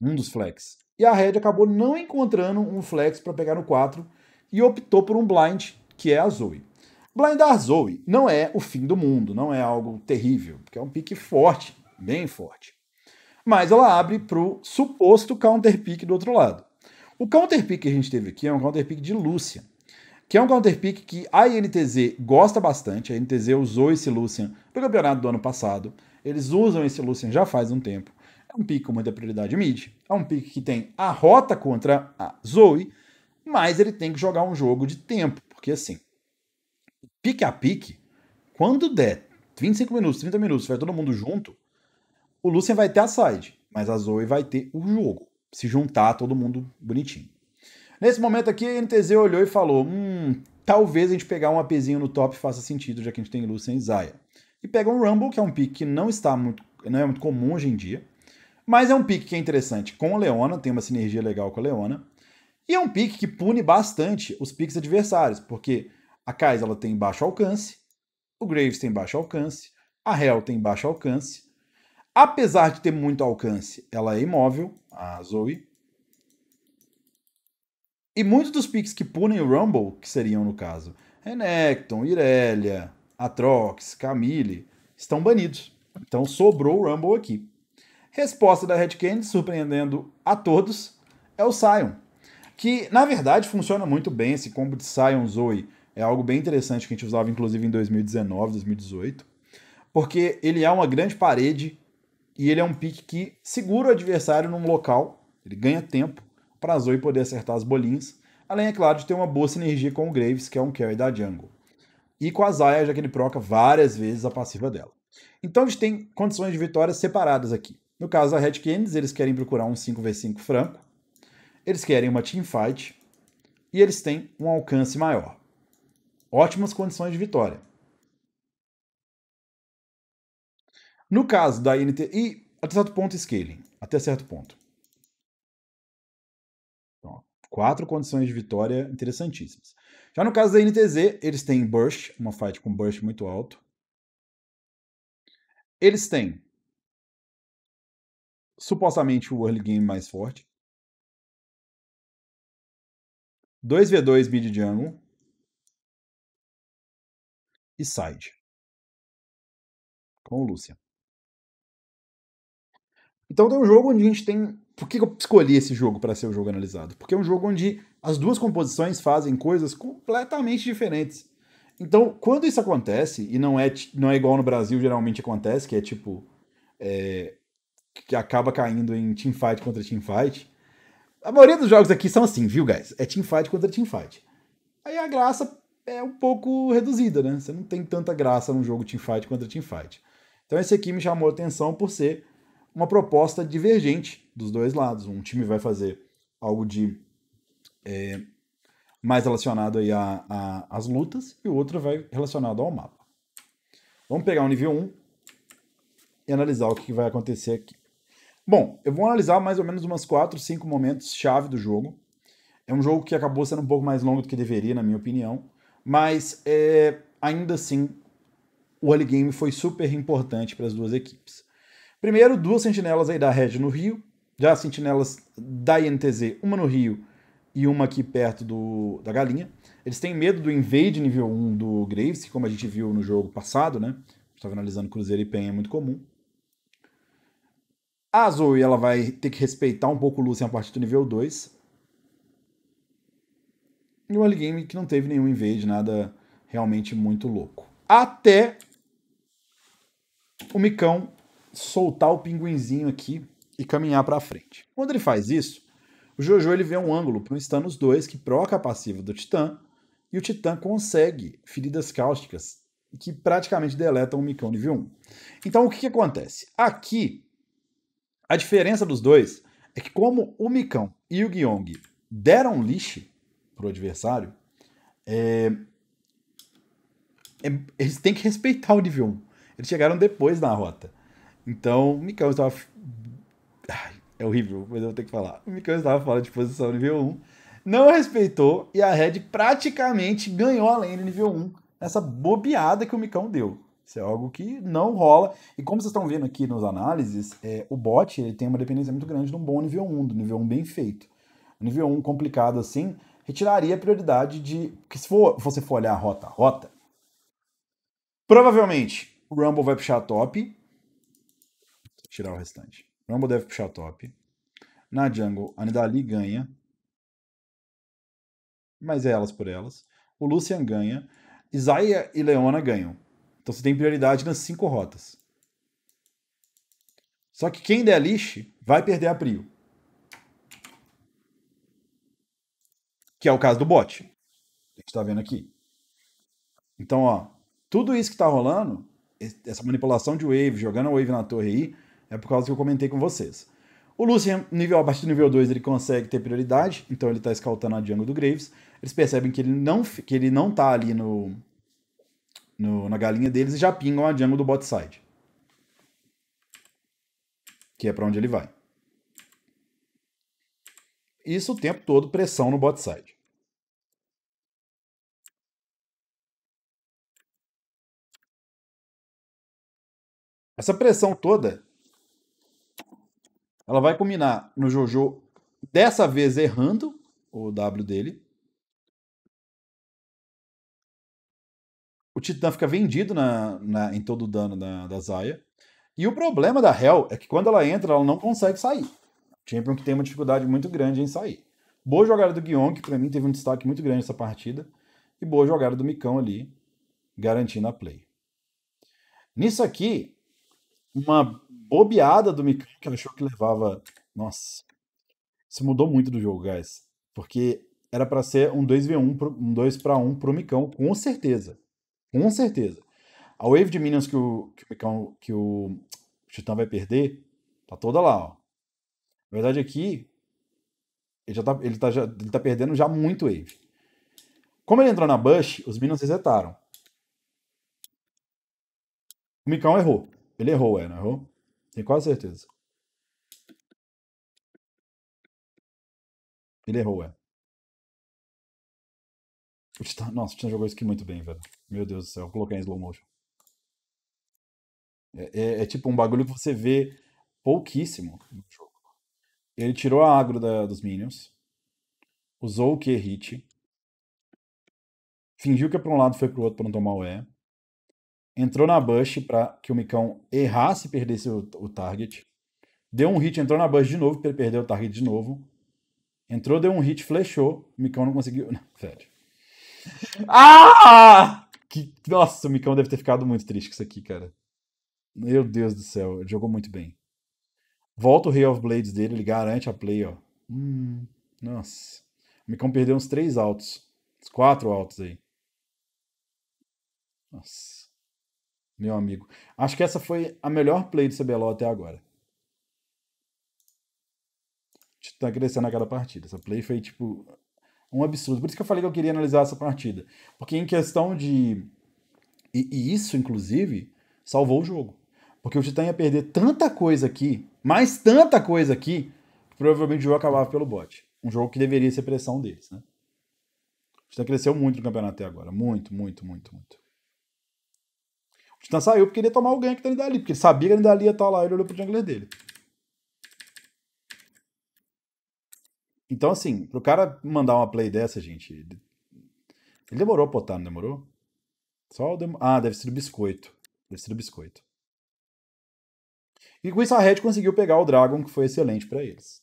Um dos flex. E a Red acabou não encontrando um flex para pegar no 4 e optou por um blind, que é a Zoe. Blindar Zoe não é o fim do mundo, não é algo terrível, porque é um pique forte, bem forte. Mas ela abre pro suposto counter pick do outro lado. O counter pick que a gente teve aqui é um counter pick de Lucian, que é um counter pick que a INTZ gosta bastante. A INTZ usou esse Lucian no campeonato do ano passado. Eles usam esse Lucian já faz um tempo. É um pick com muita prioridade mid, é um pick que tem a rota contra a Zoe, mas ele tem que jogar um jogo de tempo, porque assim, pick a pick, quando der 25 minutos, 30 minutos, vai todo mundo junto, o Lucian vai ter a side, mas a Zoe vai ter o jogo se juntar todo mundo bonitinho. Nesse momento aqui, a NTZ olhou e falou: hum, talvez a gente pegar um APzinho no top faça sentido, já que a gente tem Lucian e Zaya. E pega um Rumble, que é um pick que não está muito, não é muito comum hoje em dia, mas é um pick que é interessante com a Leona, tem uma sinergia legal com a Leona. E é um pick que pune bastante os picks adversários, porque a Kai'Sa ela tem baixo alcance, o Graves tem baixo alcance, a Hell tem baixo alcance, apesar de ter muito alcance, ela é imóvel, a Zoe. E muitos dos picks que punem o Rumble, que seriam no caso Renekton, Irelia, Atrox, Camille, estão banidos. Então sobrou o Rumble aqui. Resposta da Red Candy, surpreendendo a todos, é o Sion. Que, na verdade, funciona muito bem. Esse combo de Sion Zoe é algo bem interessante que a gente usava, inclusive, em 2019, 2018. Porque ele é uma grande parede e ele é um pique que segura o adversário num local, ele ganha tempo para Zoe poder acertar as bolinhas, além, é claro, de ter uma boa sinergia com o Graves, que é um carry da jungle. E com a Zaya, já que ele proca várias vezes a passiva dela. Então a gente tem condições de vitória separadas aqui. No caso da Red Canids, eles querem procurar um 5v5 franco, eles querem uma teamfight e eles têm um alcance maior. Ótimas condições de vitória. No caso da NTI, até certo ponto scaling, até certo ponto. Então, quatro condições de vitória interessantíssimas. Já no caso da NTZ, eles têm burst, uma fight com burst muito alto. Eles têm supostamente o early game mais forte. 2v2 mid jungle e side com o Lucian. Então tem um jogo onde a gente tem. Por que eu escolhi esse jogo para ser o jogo analisado? Porque é um jogo onde as duas composições fazem coisas completamente diferentes. Então, quando isso acontece, e não é, não é igual no Brasil geralmente acontece, que é tipo. É, que acaba caindo em teamfight contra teamfight. A maioria dos jogos aqui são assim, viu, guys? É teamfight contra teamfight. Aí a graça é um pouco reduzida, né? Você não tem tanta graça num jogo teamfight contra teamfight. Então esse aqui me chamou a atenção por ser uma proposta divergente dos dois lados. Um time vai fazer algo de é, mais relacionado aí a, a, às lutas e o outro vai relacionado ao mapa. Vamos pegar o um nível 1 e analisar o que vai acontecer aqui. Bom, eu vou analisar mais ou menos umas 4, 5 momentos chave do jogo. É um jogo que acabou sendo um pouco mais longo do que deveria, na minha opinião, mas é, ainda assim o early game foi super importante para as duas equipes. Primeiro, duas sentinelas aí da Red no Rio, já sentinelas da INTZ, uma no Rio e uma aqui perto do, da Galinha. Eles têm medo do invade nível 1 do Graves, que como a gente viu no jogo passado, né? Estava tá analisando Cruzeiro e Penha, é muito comum. A Zoe ela vai ter que respeitar um pouco o Lucian a partir do nível 2. E o early game que não teve nenhum invade, nada realmente muito louco. Até o Micão soltar o pinguinzinho aqui e caminhar para frente. Quando ele faz isso, o Jojo ele vê um ângulo para um stun nos dois que proca a passiva do Titã e o Titã consegue feridas cáusticas que praticamente deletam o Micão nível 1. Então o que, que acontece? Aqui, a diferença dos dois é que como o Micão e o Gyong deram lixo pro adversário, é... É... eles têm que respeitar o nível 1. Eles chegaram depois na rota. Então, o Mikael estava. Ai, é horrível, mas eu vou ter que falar. O Mikael estava fora de posição nível 1, não respeitou e a Red praticamente ganhou a lane nível 1 nessa bobeada que o Micão deu. Isso é algo que não rola. E como vocês estão vendo aqui nos análises, é, o bot ele tem uma dependência muito grande de um bom nível 1, do nível 1 bem feito. O nível 1 complicado assim, retiraria a prioridade de. Porque se for, você for olhar rota a rota, provavelmente o Rumble vai puxar a top, tirar o restante. Rumble deve puxar top. Na jungle, a Nidali ganha. Mas é elas por elas. O Lucian ganha. Isaiah e Leona ganham. Então você tem prioridade nas cinco rotas. Só que quem der lixe vai perder a prio. Que é o caso do bot. A gente tá vendo aqui. Então, ó, tudo isso que tá rolando, essa manipulação de wave, jogando a wave na torre aí, é por causa que eu comentei com vocês. O Lucian, nível abaixo do nível 2, ele consegue ter prioridade, então ele está escaltando a jungle do Graves. Eles percebem que ele não, que ele não tá ali no, no na galinha deles e já pingam a jungle do bot side. Que é para onde ele vai. Isso o tempo todo, pressão no bot side. Essa pressão toda ela vai culminar no Jojo, dessa vez errando o W dele. O Titã fica vendido na, na em todo o dano da, da Zaya. E o problema da Hell é que quando ela entra, ela não consegue sair. Champion que tem uma dificuldade muito grande em sair. Boa jogada do Guion, que pra mim teve um destaque muito grande nessa partida. E boa jogada do Micão ali, garantindo a play. Nisso aqui, uma bobeada do Micão que achou que levava. Nossa. Isso mudou muito do jogo, guys. Porque era para ser um 2v1, um 2 para 1 pro Micão, com certeza. Com certeza. A wave de minions que o, que o, Micão, que o Titã vai perder, tá toda lá, ó. Na verdade, aqui, é ele já tá, ele tá, já, ele tá perdendo já muito wave. Como ele entrou na Bush, os minions resetaram. O Micão errou. Ele errou, é, não errou? Tenho quase certeza. Ele errou, é. O Titan... Nossa, o Titan jogou isso aqui muito bem, velho. Meu Deus do céu, eu coloquei em slow motion. É, é, é tipo um bagulho que você vê pouquíssimo no jogo. Ele tirou a agro da, dos Minions. Usou o Q-Hit. Fingiu que é pra um lado foi pro outro pra não tomar o E entrou na Bush para que o Micão errasse e perdesse o, o, target. Deu um hit, entrou na Bush de novo, para ele perder o target de novo. Entrou, deu um hit, flechou. O Micão não conseguiu. Não, sério. Ah! Que, nossa, o Micão deve ter ficado muito triste com isso aqui, cara. Meu Deus do céu, ele jogou muito bem. Volta o Rei of Blades dele, ele garante a play, ó. Hum, nossa. O Micão perdeu uns três altos. Uns quatro altos aí. Nossa meu amigo. Acho que essa foi a melhor play do CBLO até agora. Tá crescendo aquela partida. Essa play foi, tipo, um absurdo. Por isso que eu falei que eu queria analisar essa partida. Porque em questão de. E, e isso, inclusive, salvou o jogo. Porque o Titã ia perder tanta coisa aqui, mais tanta coisa aqui, que provavelmente o jogo acabava pelo bot. Um jogo que deveria ser pressão deles, né? O Titã cresceu muito no campeonato até agora. Muito, muito, muito, muito. Então saiu porque queria tomar o gank da Nidalee, porque ele sabia que a Nidalee ia estar tá lá, ele olhou pro jungler dele. Então, assim, pro cara mandar uma play dessa, gente, ele, ele demorou a botar, não demorou? Só o dem... Ah, deve ser o biscoito. Deve ser o biscoito. E com isso a Red conseguiu pegar o Dragon, que foi excelente para eles.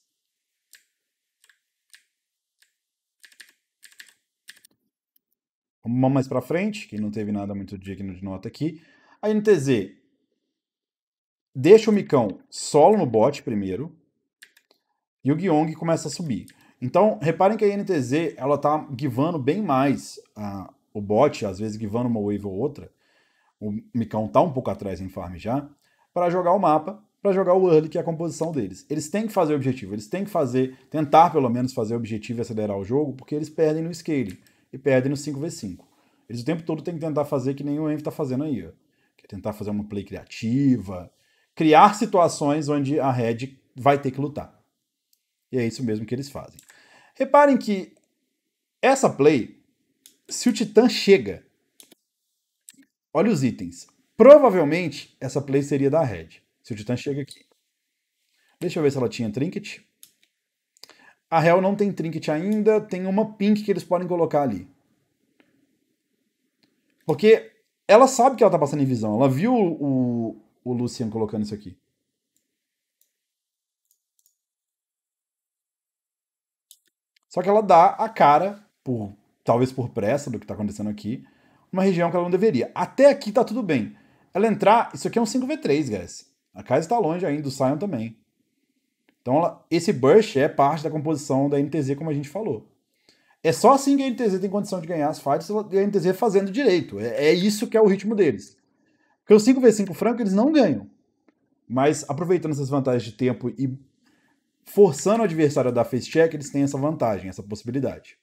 Vamos mais para frente, que não teve nada muito digno de nota aqui. A NTZ deixa o Micão solo no bot primeiro. E o Gyeong começa a subir. Então, reparem que a NTZ ela tá givando bem mais ah, o bot, às vezes givando uma wave ou outra. O Micão tá um pouco atrás em farm já, para jogar o mapa, para jogar o early, que é a composição deles. Eles têm que fazer o objetivo, eles têm que fazer, tentar pelo menos fazer o objetivo e acelerar o jogo, porque eles perdem no scale e perdem no 5v5. Eles o tempo todo têm que tentar fazer que nem o Envy tá fazendo aí, ó tentar fazer uma play criativa, criar situações onde a Red vai ter que lutar. E é isso mesmo que eles fazem. Reparem que essa play, se o Titã chega, olha os itens. Provavelmente essa play seria da Red, se o Titã chega aqui. Deixa eu ver se ela tinha trinket. A Hell não tem trinket ainda, tem uma pink que eles podem colocar ali. Porque ela sabe que ela tá passando em visão. Ela viu o, o, o Lucian colocando isso aqui. Só que ela dá a cara, por talvez por pressa do que tá acontecendo aqui, uma região que ela não deveria. Até aqui tá tudo bem. Ela entrar, isso aqui é um 5v3, guys. A casa está longe ainda, o Sion também. Então ela, esse burst é parte da composição da NTZ, como a gente falou. É só assim que a NTZ tem condição de ganhar as fights e a NTZ fazendo direito. É, é isso que é o ritmo deles. Porque o 5v5 franco eles não ganham. Mas aproveitando essas vantagens de tempo e forçando o adversário a dar face check, eles têm essa vantagem, essa possibilidade.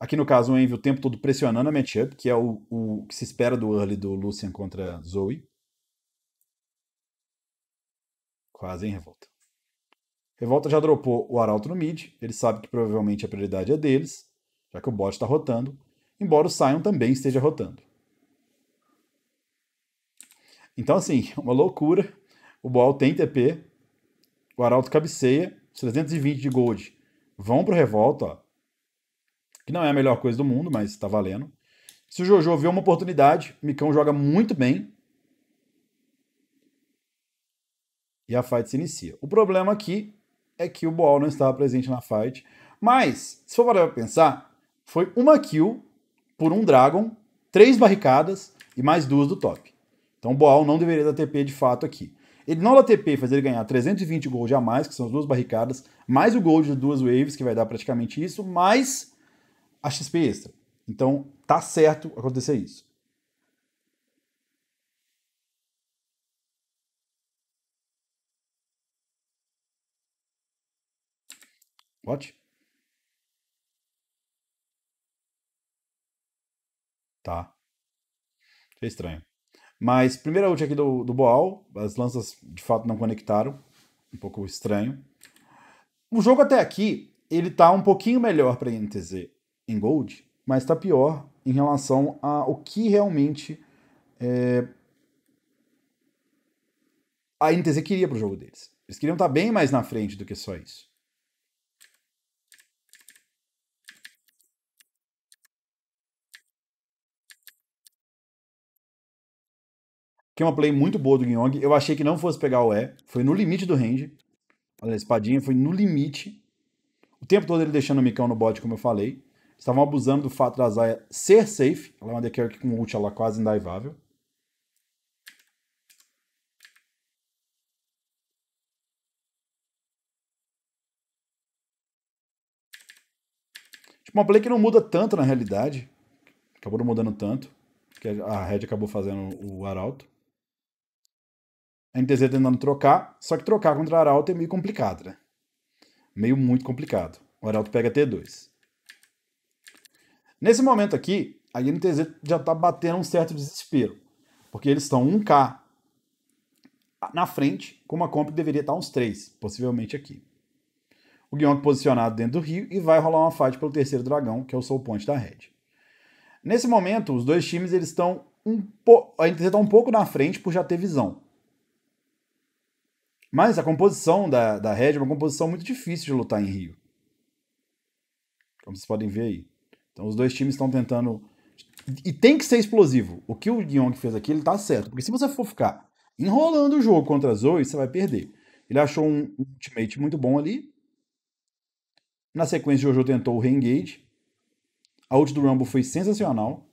Aqui no caso, o Envy o tempo todo pressionando a matchup, que é o, o que se espera do early do Lucian contra Zoe. Quase, em Revolta? Revolta já dropou o Arauto no mid, ele sabe que provavelmente a prioridade é deles, já que o bot está rotando, embora o Sion também esteja rotando. Então, assim, uma loucura. O Boal tem TP, o Arauto cabeceia, os 320 de gold vão para o Revolta, ó, que não é a melhor coisa do mundo, mas está valendo. Se o Jojo vê uma oportunidade, o Micão joga muito bem, e a fight se inicia. O problema aqui é que o Boal não estava presente na fight, mas, se for para pensar, foi uma kill por um Dragon, três barricadas e mais duas do top. Então o Boal não deveria dar TP de fato aqui. Ele não dá TP fazer ele ganhar 320 gold a mais, que são as duas barricadas, mais o gold de duas waves, que vai dar praticamente isso, mais a XP extra. Então tá certo acontecer isso. Pode? Tá. É estranho. Mas primeira ult aqui do, do Boal. As lanças de fato não conectaram. Um pouco estranho. O jogo até aqui, ele tá um pouquinho melhor para NTZ em Gold, mas tá pior em relação ao que realmente é, a NTZ queria pro jogo deles. Eles queriam estar tá bem mais na frente do que só isso. que é uma play muito boa do Gyeong. Eu achei que não fosse pegar o E. Foi no limite do range. Olha, a espadinha foi no limite. O tempo todo ele deixando o Micão no bot, como eu falei. Estavam abusando do fato da Zaya ser safe. Ela é uma DK com ult, ela quase indaivável. Tipo, uma play que não muda tanto na realidade. Acabou não mudando tanto. Que a Red acabou fazendo o Arauto a NTZ tentando trocar, só que trocar contra o Arauto é meio complicado, né? Meio muito complicado. O Arauto pega T2. Nesse momento aqui, a NTZ já tá batendo um certo desespero, porque eles estão 1k na frente, com uma compra que deveria estar tá uns 3, possivelmente aqui. O Guionk posicionado dentro do rio e vai rolar uma fight pelo terceiro dragão, que é o Soul Point da Red. Nesse momento, os dois times eles estão um pouco. a NTZ está um pouco na frente por já ter visão. Mas a composição da, da Red é uma composição muito difícil de lutar em Rio. Como vocês podem ver aí. Então os dois times estão tentando. E tem que ser explosivo. O que o Young fez aqui, ele tá certo. Porque se você for ficar enrolando o jogo contra a Zoe, você vai perder. Ele achou um ultimate muito bom ali. Na sequência, Jojo tentou o reengage. A ult do Rumble foi sensacional.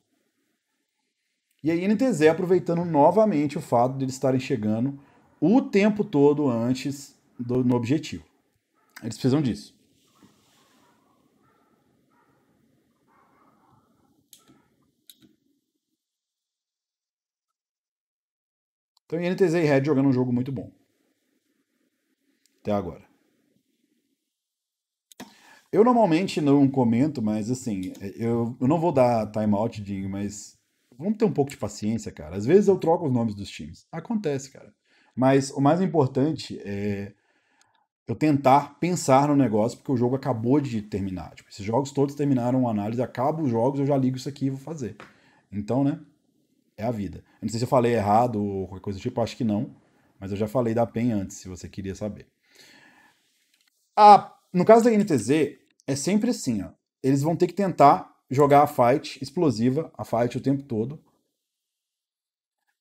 E aí, NTZ aproveitando novamente o fato de eles estarem chegando o tempo todo antes do no objetivo. Eles precisam disso. Então, INTZ e Red jogando um jogo muito bom. Até agora. Eu normalmente não comento, mas assim, eu, eu não vou dar timeout, Dinho, mas vamos ter um pouco de paciência, cara. Às vezes eu troco os nomes dos times. Acontece, cara. Mas o mais importante é eu tentar pensar no negócio, porque o jogo acabou de terminar. Tipo, esses jogos todos terminaram a análise, acabo os jogos, eu já ligo isso aqui e vou fazer. Então, né? É a vida. Eu não sei se eu falei errado ou qualquer coisa do tipo, acho que não. Mas eu já falei da PEN antes, se você queria saber. no caso da NTZ, é sempre assim, ó. Eles vão ter que tentar jogar a fight explosiva, a fight o tempo todo.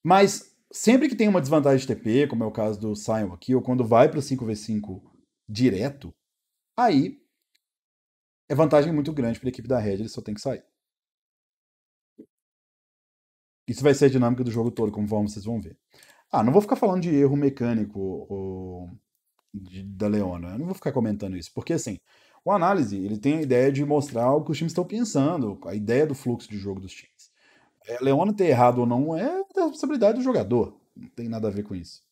Mas sempre que tem uma desvantagem de TP, como é o caso do Sion aqui, ou quando vai para 5v5 direto, aí é vantagem muito grande para a equipe da Red, ele só tem que sair. Isso vai ser a dinâmica do jogo todo, como vocês vão ver. Ah, não vou ficar falando de erro mecânico ou, de, da Leona, eu não vou ficar comentando isso, porque assim, o análise ele tem a ideia de mostrar o que os times estão pensando, a ideia do fluxo de jogo dos times. É, Leona ter errado ou não é responsabilidade do jogador. Não tem nada a ver com isso.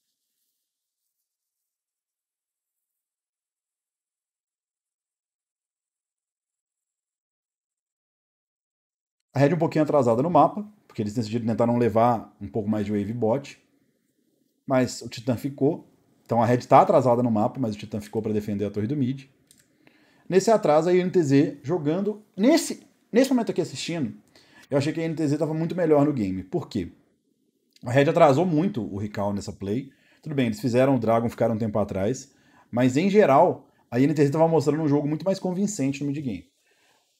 A Red um pouquinho atrasada no mapa, porque eles decidiram tentaram levar um pouco mais de wave bot. Mas o Titã ficou. Então a Red está atrasada no mapa, mas o Titã ficou para defender a torre do mid. Nesse atraso, a INTZ jogando. Nesse, nesse momento aqui assistindo, eu achei que a NTZ estava muito melhor no game. Por quê? A Red atrasou muito o Recall nessa play. Tudo bem, eles fizeram o Dragon, ficaram um tempo atrás. Mas em geral, a NTZ estava mostrando um jogo muito mais convincente no mid-game.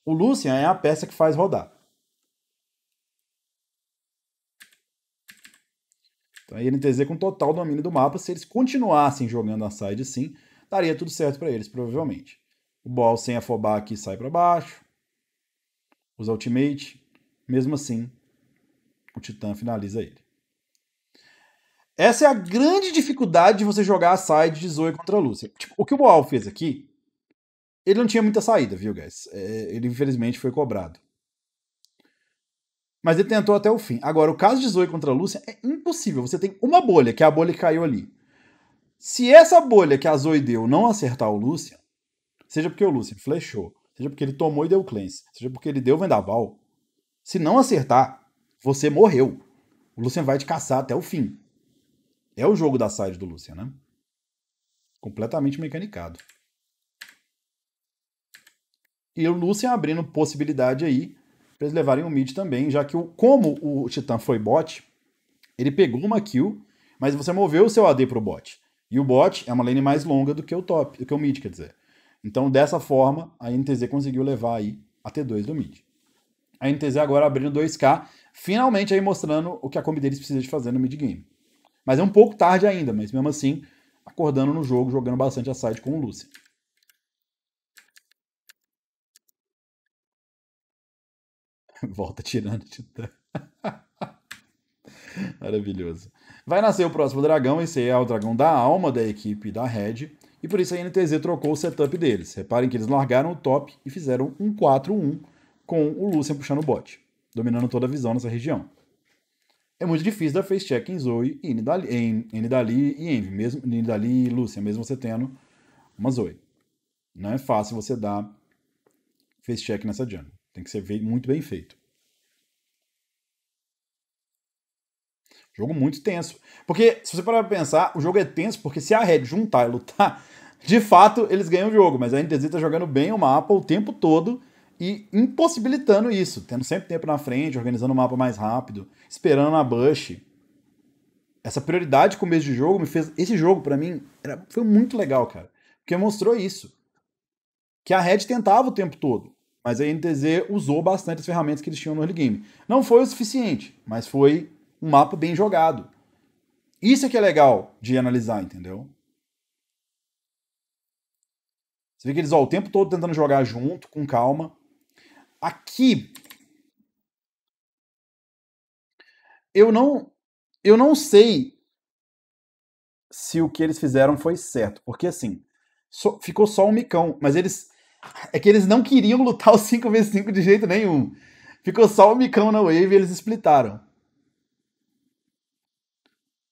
O Lucian é a peça que faz rodar. Então a NTZ com total domínio do mapa, se eles continuassem jogando a side assim, daria tudo certo para eles, provavelmente. O Ball sem afobar aqui sai para baixo. Usa ultimate. Mesmo assim, o Titã finaliza ele. Essa é a grande dificuldade de você jogar a side de Zoe contra a Lúcia. Tipo, o que o Boal fez aqui, ele não tinha muita saída, viu, guys? É, ele infelizmente foi cobrado. Mas ele tentou até o fim. Agora, o caso de Zoe contra a Lúcia é impossível. Você tem uma bolha, que é a bolha que caiu ali. Se essa bolha que a Zoe deu não acertar o Lúcia, seja porque o Lúcia flechou, seja porque ele tomou e deu o cleanse, seja porque ele deu o vendaval, se não acertar, você morreu. O Lucian vai te caçar até o fim. É o jogo da side do Lucian, né? Completamente mecanicado. E o Lucian abrindo possibilidade aí para eles levarem o mid também, já que o, como o Titã foi bot, ele pegou uma kill, mas você moveu o seu AD pro bot. E o bot é uma lane mais longa do que o top, do que o mid, quer dizer. Então, dessa forma, a NTZ conseguiu levar aí a T2 do mid a NTZ agora abrindo 2K, finalmente aí mostrando o que a Kombi deles precisa de fazer no mid-game. Mas é um pouco tarde ainda, mas mesmo assim, acordando no jogo, jogando bastante a side com o Lucian. Volta tirando Titã. Maravilhoso. Vai nascer o próximo dragão, esse é o dragão da alma da equipe da Red, e por isso a NTZ trocou o setup deles. Reparem que eles largaram o top e fizeram um 4-1 com o Lucian puxando o bot, dominando toda a visão nessa região. É muito difícil dar face check em Zoe e Nidali, em, Nidali e Envy, mesmo Nidali e Lucian, mesmo você tendo uma Zoe. Não é fácil você dar face check nessa jungle. Tem que ser muito bem feito. Jogo muito tenso. Porque, se você parar pra pensar, o jogo é tenso porque se a Red juntar e lutar, de fato eles ganham o jogo. Mas a NTZ tá jogando bem o mapa o tempo todo e impossibilitando isso, tendo sempre tempo na frente, organizando o mapa mais rápido, esperando a bush. Essa prioridade com o começo de jogo me fez. Esse jogo, para mim, era... foi muito legal, cara. Porque mostrou isso. Que a Red tentava o tempo todo. Mas a NTZ usou bastante as ferramentas que eles tinham no early game. Não foi o suficiente, mas foi um mapa bem jogado. Isso é que é legal de analisar, entendeu? Você vê que eles, ó, o tempo todo tentando jogar junto, com calma, Aqui eu não eu não sei se o que eles fizeram foi certo, porque assim, so, ficou só um micão, mas eles é que eles não queriam lutar o 5x5 de jeito nenhum. Ficou só o micão na wave e eles splitaram.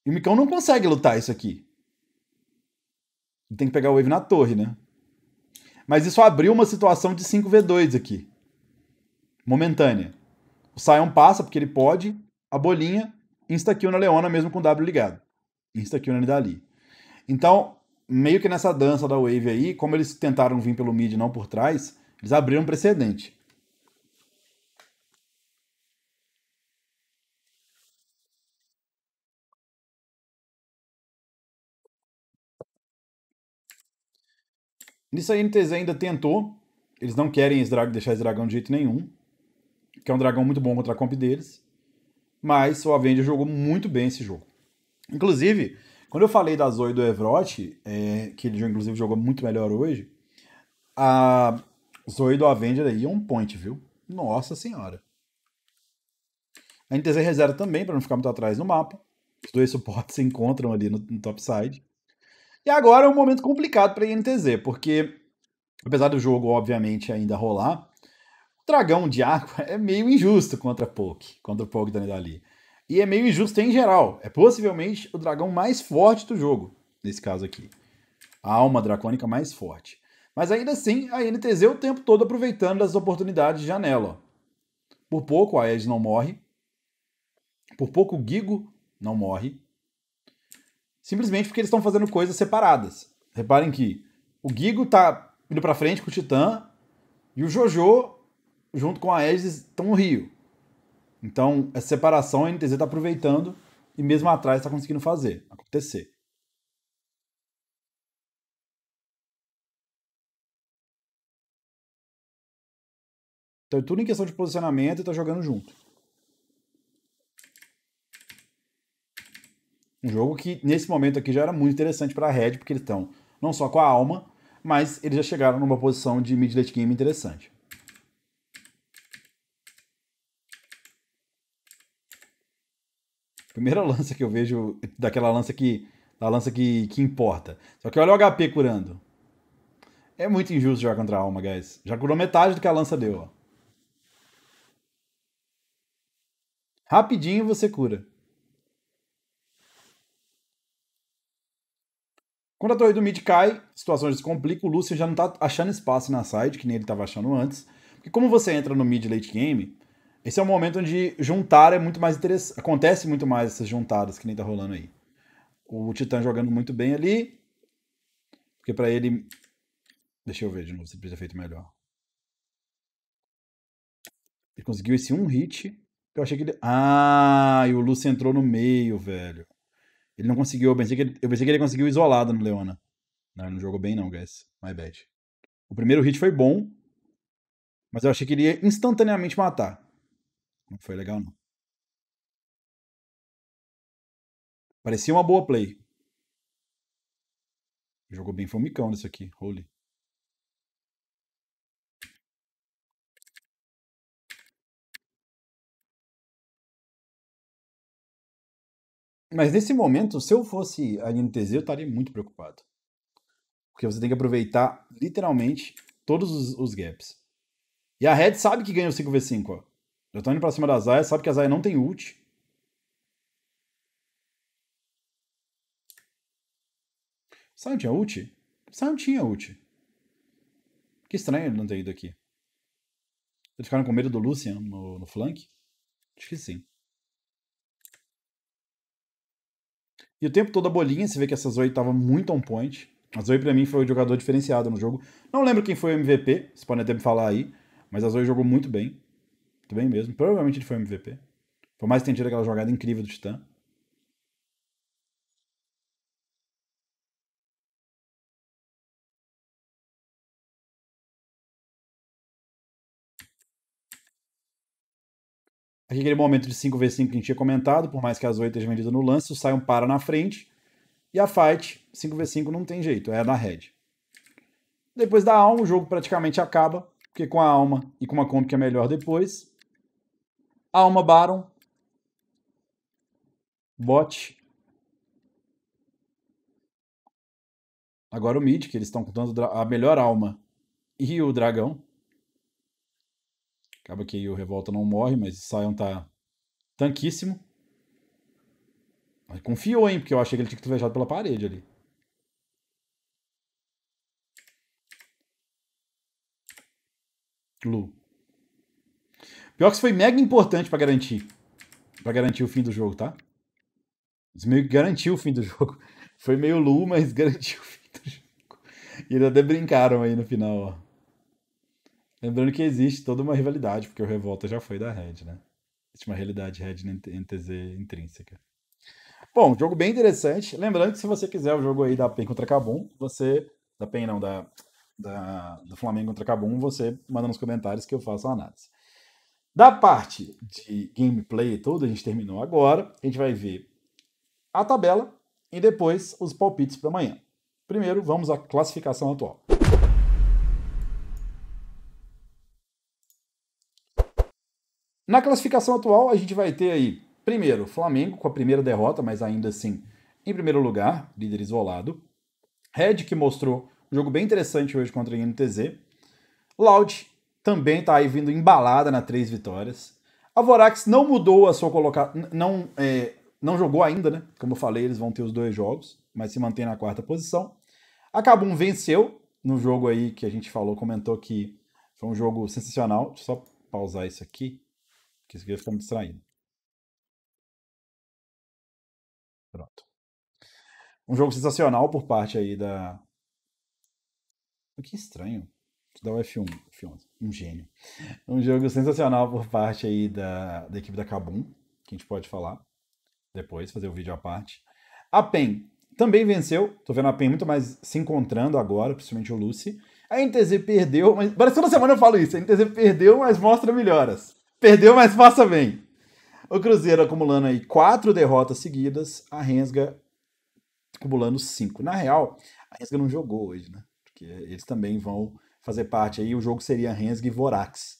E o micão não consegue lutar isso aqui. Ele tem que pegar o wave na torre, né? Mas isso abriu uma situação de 5v2 aqui momentânea. O Sion passa, porque ele pode, a bolinha, insta-kill na Leona, mesmo com o W ligado. Insta-kill na Nidali. Então, meio que nessa dança da Wave aí, como eles tentaram vir pelo mid e não por trás, eles abriram um precedente. Nisso aí, a NTZ ainda tentou. Eles não querem esse deixar esse dragão de jeito nenhum que é um dragão muito bom contra a comp deles. Mas o Avenger jogou muito bem esse jogo. Inclusive, quando eu falei da Zoe do Evrot, é, que ele inclusive jogou muito melhor hoje, a Zoe do Avenger aí é um point, viu? Nossa senhora. A NTZ reserva também, para não ficar muito atrás no mapa. Os dois suportes se encontram ali no, no topside. E agora é um momento complicado para a INTZ, porque apesar do jogo, obviamente, ainda rolar, Dragão de água é meio injusto contra Poke, contra o Poke da Nidalee. E é meio injusto em geral. É possivelmente o dragão mais forte do jogo, nesse caso aqui. A alma dracônica mais forte. Mas ainda assim, a NTZ é o tempo todo aproveitando as oportunidades de janela. Por pouco a Ed não morre. Por pouco o Gigo não morre. Simplesmente porque eles estão fazendo coisas separadas. Reparem que o Gigo tá indo pra frente com o Titã e o Jojo junto com a Aegis, estão no Rio. Então, essa separação a NTZ está aproveitando e mesmo atrás está conseguindo fazer acontecer. Então, é tudo em questão de posicionamento e está jogando junto. Um jogo que, nesse momento aqui, já era muito interessante para a Red, porque eles estão não só com a alma, mas eles já chegaram numa posição de mid-late game interessante. Primeira lança que eu vejo, daquela lança que. Da lança que, que importa. Só que olha o HP curando. É muito injusto jogar contra a alma, guys. Já curou metade do que a lança deu, ó. Rapidinho você cura. Quando a torre do mid cai, situações se complica o Lucian já não tá achando espaço na side, que nem ele tava achando antes. Porque como você entra no mid late game, esse é um momento onde juntar é muito mais interessante. Acontece muito mais essas juntadas que nem tá rolando aí. O Titã jogando muito bem ali. Porque para ele. Deixa eu ver de novo se precisa feito melhor. Ele conseguiu esse um hit. Eu achei que ele. Ah, e o Lúcio entrou no meio, velho. Ele não conseguiu. Eu pensei que ele, eu pensei que ele conseguiu isolado no Leona. Não, ele não jogou bem, não, guys. My bad. O primeiro hit foi bom. Mas eu achei que ele ia instantaneamente matar. Não foi legal, não. Parecia uma boa play. Jogou bem fomicão nesse aqui. Holy. Mas nesse momento, se eu fosse a NTZ, eu estaria muito preocupado. Porque você tem que aproveitar, literalmente, todos os, os gaps. E a Red sabe que ganhou 5v5, ó. Já tô indo pra cima da Zaya, sabe que a Zaya não tem ult. Sion tinha ult? Sion tinha ult. Que estranho ele não ter ido aqui. Eles ficaram com medo do Lucian no, no flank? Acho que sim. E o tempo todo a bolinha, você vê que essa Zoe estava muito on point. A Zoe pra mim foi o jogador diferenciado no jogo. Não lembro quem foi o MVP, vocês podem até me falar aí. Mas a Zoe jogou muito bem muito bem mesmo. Provavelmente ele foi MVP. Por mais que tenha tido aquela jogada incrível do Titã. Aqui aquele momento de 5v5 que a gente tinha comentado, por mais que as 8 esteja vendidas no lance, o Sion para na frente. E a fight, 5v5 não tem jeito, é a da Red. Depois da alma, o jogo praticamente acaba, porque com a alma e com uma comp que é melhor depois, Alma Baron, bot. Agora o mid, que eles estão contando a melhor alma e o dragão. Acaba que o Revolta não morre, mas o Sion tá tanquíssimo. Mas confiou, hein? Porque eu achei que ele tinha que ter fechado pela parede ali. Lu isso foi mega importante para garantir. para garantir o fim do jogo, tá? Isso meio que garantiu o fim do jogo. Foi meio Lu, mas garantiu o fim do jogo. E ainda até brincaram aí no final, ó. Lembrando que existe toda uma rivalidade, porque o Revolta já foi da Red, né? Existe uma realidade Red NTZ intrínseca. Bom, jogo bem interessante. Lembrando que se você quiser o jogo aí da PEN contra Cabum, você. Da PEN não, da, da, do Flamengo contra Cabum, você manda nos comentários que eu faço a análise. Da parte de gameplay toda, a gente terminou agora. A gente vai ver a tabela e depois os palpites para amanhã. Primeiro, vamos à classificação atual. Na classificação atual, a gente vai ter aí, primeiro, Flamengo com a primeira derrota, mas ainda assim em primeiro lugar, líder isolado. Red, que mostrou um jogo bem interessante hoje contra a NTZ. Loud, também está aí vindo embalada na três vitórias. A Vorax não mudou a sua colocação, não, é, não jogou ainda, né? Como eu falei, eles vão ter os dois jogos, mas se mantém na quarta posição. A Kabum venceu no jogo aí que a gente falou, comentou que foi um jogo sensacional. Deixa eu só pausar isso aqui, que isso aqui vai ficar me distraindo. Pronto. Um jogo sensacional por parte aí da. Que estranho da UF1, F11, um gênio. Um jogo sensacional por parte aí da, da equipe da Kabum, que a gente pode falar depois, fazer o um vídeo à parte. A PEN também venceu, tô vendo a PEN muito mais se encontrando agora, principalmente o Lucy. A NTZ perdeu, mas parece toda semana eu falo isso, a NTZ perdeu, mas mostra melhoras. Perdeu, mas passa bem. O Cruzeiro acumulando aí quatro derrotas seguidas, a Rensga acumulando cinco. Na real, a Rensga não jogou hoje, né? Porque eles também vão fazer parte aí, o jogo seria Rensga e Vorax.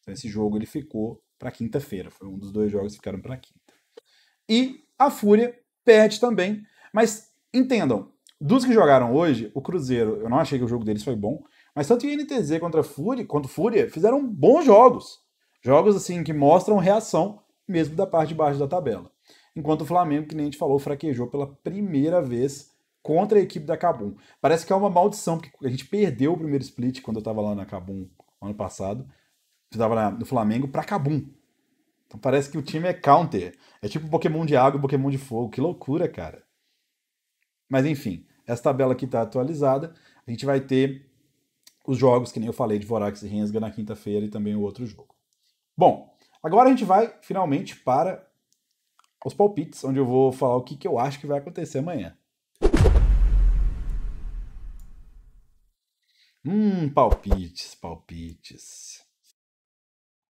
Então esse jogo ele ficou para quinta-feira, foi um dos dois jogos que ficaram para quinta. E a Fúria perde também, mas entendam, dos que jogaram hoje, o Cruzeiro, eu não achei que o jogo deles foi bom, mas tanto o INTZ contra a Fúria, quanto a Fúria fizeram bons jogos. Jogos assim que mostram reação mesmo da parte de baixo da tabela. Enquanto o Flamengo, que nem a gente falou, fraquejou pela primeira vez contra a equipe da Cabum. Parece que é uma maldição, porque a gente perdeu o primeiro split quando eu estava lá na Cabum ano passado. Eu estava no Flamengo para Cabum. Então parece que o time é counter. É tipo Pokémon de água e Pokémon de fogo. Que loucura, cara. Mas enfim, essa tabela aqui tá atualizada. A gente vai ter os jogos, que nem eu falei, de Vorax e Rensga na quinta-feira e também o outro jogo. Bom, agora a gente vai finalmente para os palpites, onde eu vou falar o que, que eu acho que vai acontecer amanhã. Hum, palpites, palpites.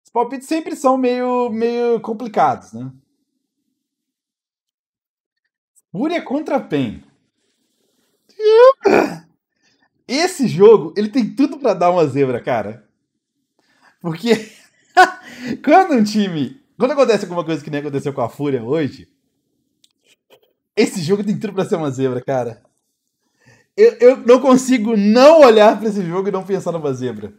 Os palpites sempre são meio, meio complicados, né? Fúria contra Pen. Esse jogo, ele tem tudo para dar uma zebra, cara. Porque quando um time, quando acontece alguma coisa que nem aconteceu com a Fúria hoje, esse jogo tem tudo para ser uma zebra, cara eu, eu não consigo não olhar para esse jogo e não pensar numa zebra.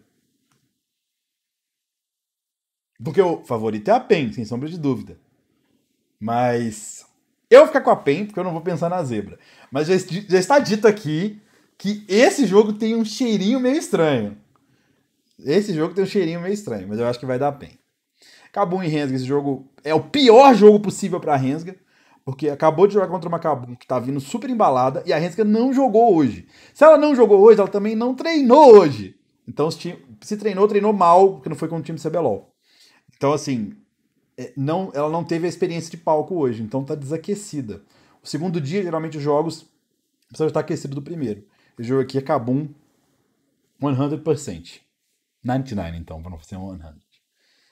Porque o favorito é a PEN, sem sombra de dúvida. Mas eu vou ficar com a PEN, porque eu não vou pensar na zebra. Mas já, já está dito aqui que esse jogo tem um cheirinho meio estranho. Esse jogo tem um cheirinho meio estranho, mas eu acho que vai dar PEN. Cabum e Rensga, esse jogo é o pior jogo possível para Rensga. Porque acabou de jogar contra o Macabum, que tá vindo super embalada, e a Renska não jogou hoje. Se ela não jogou hoje, ela também não treinou hoje. Então, se treinou, treinou mal, porque não foi com o time CBLOL. Então, assim, é, não, ela não teve a experiência de palco hoje, então tá desaquecida. O segundo dia, geralmente, os jogos precisam estar aquecido do primeiro. Esse jogo aqui é Kabum 100%. 99, então, pra não ser 100.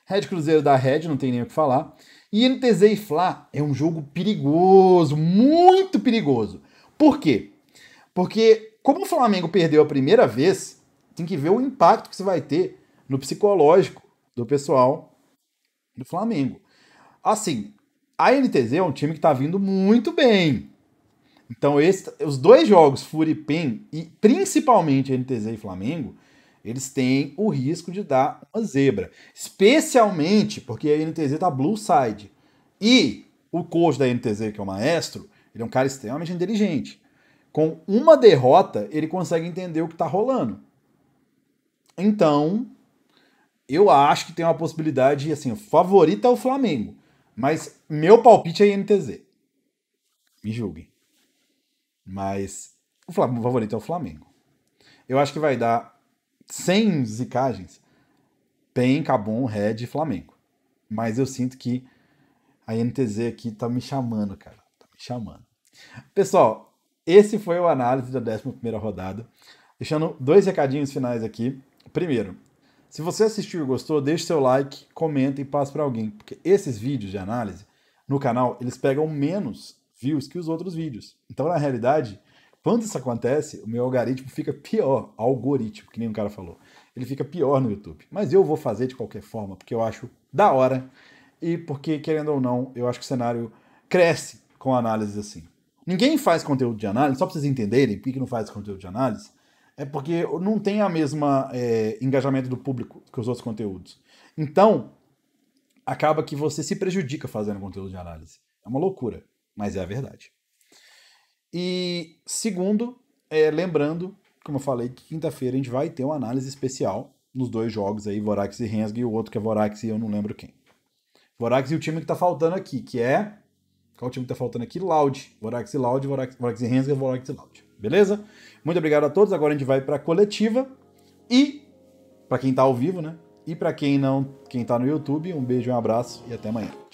Red Cruzeiro da Red, não tem nem o que falar. E NTZ e Fla é um jogo perigoso, muito perigoso. Por quê? Porque como o Flamengo perdeu a primeira vez, tem que ver o impacto que isso vai ter no psicológico do pessoal do Flamengo. Assim, a NTZ é um time que está vindo muito bem. Então, esse, os dois jogos, Furipen e principalmente NTZ e Flamengo, eles têm o risco de dar uma zebra. Especialmente porque a NTZ tá blue side. E o coach da NTZ, que é o maestro, ele é um cara extremamente inteligente. Com uma derrota, ele consegue entender o que tá rolando. Então, eu acho que tem uma possibilidade, assim, favorita é o Flamengo. Mas meu palpite é a INTZ. Me julguem. Mas o favorito é o Flamengo. Eu acho que vai dar sem zicagens, Pen, Cabum, Red e Flamengo. Mas eu sinto que a NTZ aqui tá me chamando, cara. Tá me chamando. Pessoal, esse foi o análise da 11 rodada. Deixando dois recadinhos finais aqui. Primeiro, se você assistiu e gostou, deixe seu like, comenta e passe para alguém, porque esses vídeos de análise no canal, eles pegam menos views que os outros vídeos. Então, na realidade, quando isso acontece, o meu algoritmo fica pior. Algoritmo, que nem o cara falou. Ele fica pior no YouTube. Mas eu vou fazer de qualquer forma, porque eu acho da hora. E porque, querendo ou não, eu acho que o cenário cresce com análises assim. Ninguém faz conteúdo de análise, só para vocês entenderem por que não faz conteúdo de análise, é porque não tem a mesma é, engajamento do público que os outros conteúdos. Então, acaba que você se prejudica fazendo conteúdo de análise. É uma loucura, mas é a verdade. E segundo, é, lembrando, como eu falei, que quinta-feira a gente vai ter uma análise especial nos dois jogos aí, Vorax e Rensga, e o outro que é Vorax e eu não lembro quem. Vorax e o time que tá faltando aqui, que é. Qual time que tá faltando aqui? Loud. Vorax e Loud, Vorax, Vorax e Rensga, Vorax e Loud. Beleza? Muito obrigado a todos. Agora a gente vai pra coletiva. E, para quem tá ao vivo, né? E para quem não, quem tá no YouTube, um beijo, um abraço e até amanhã.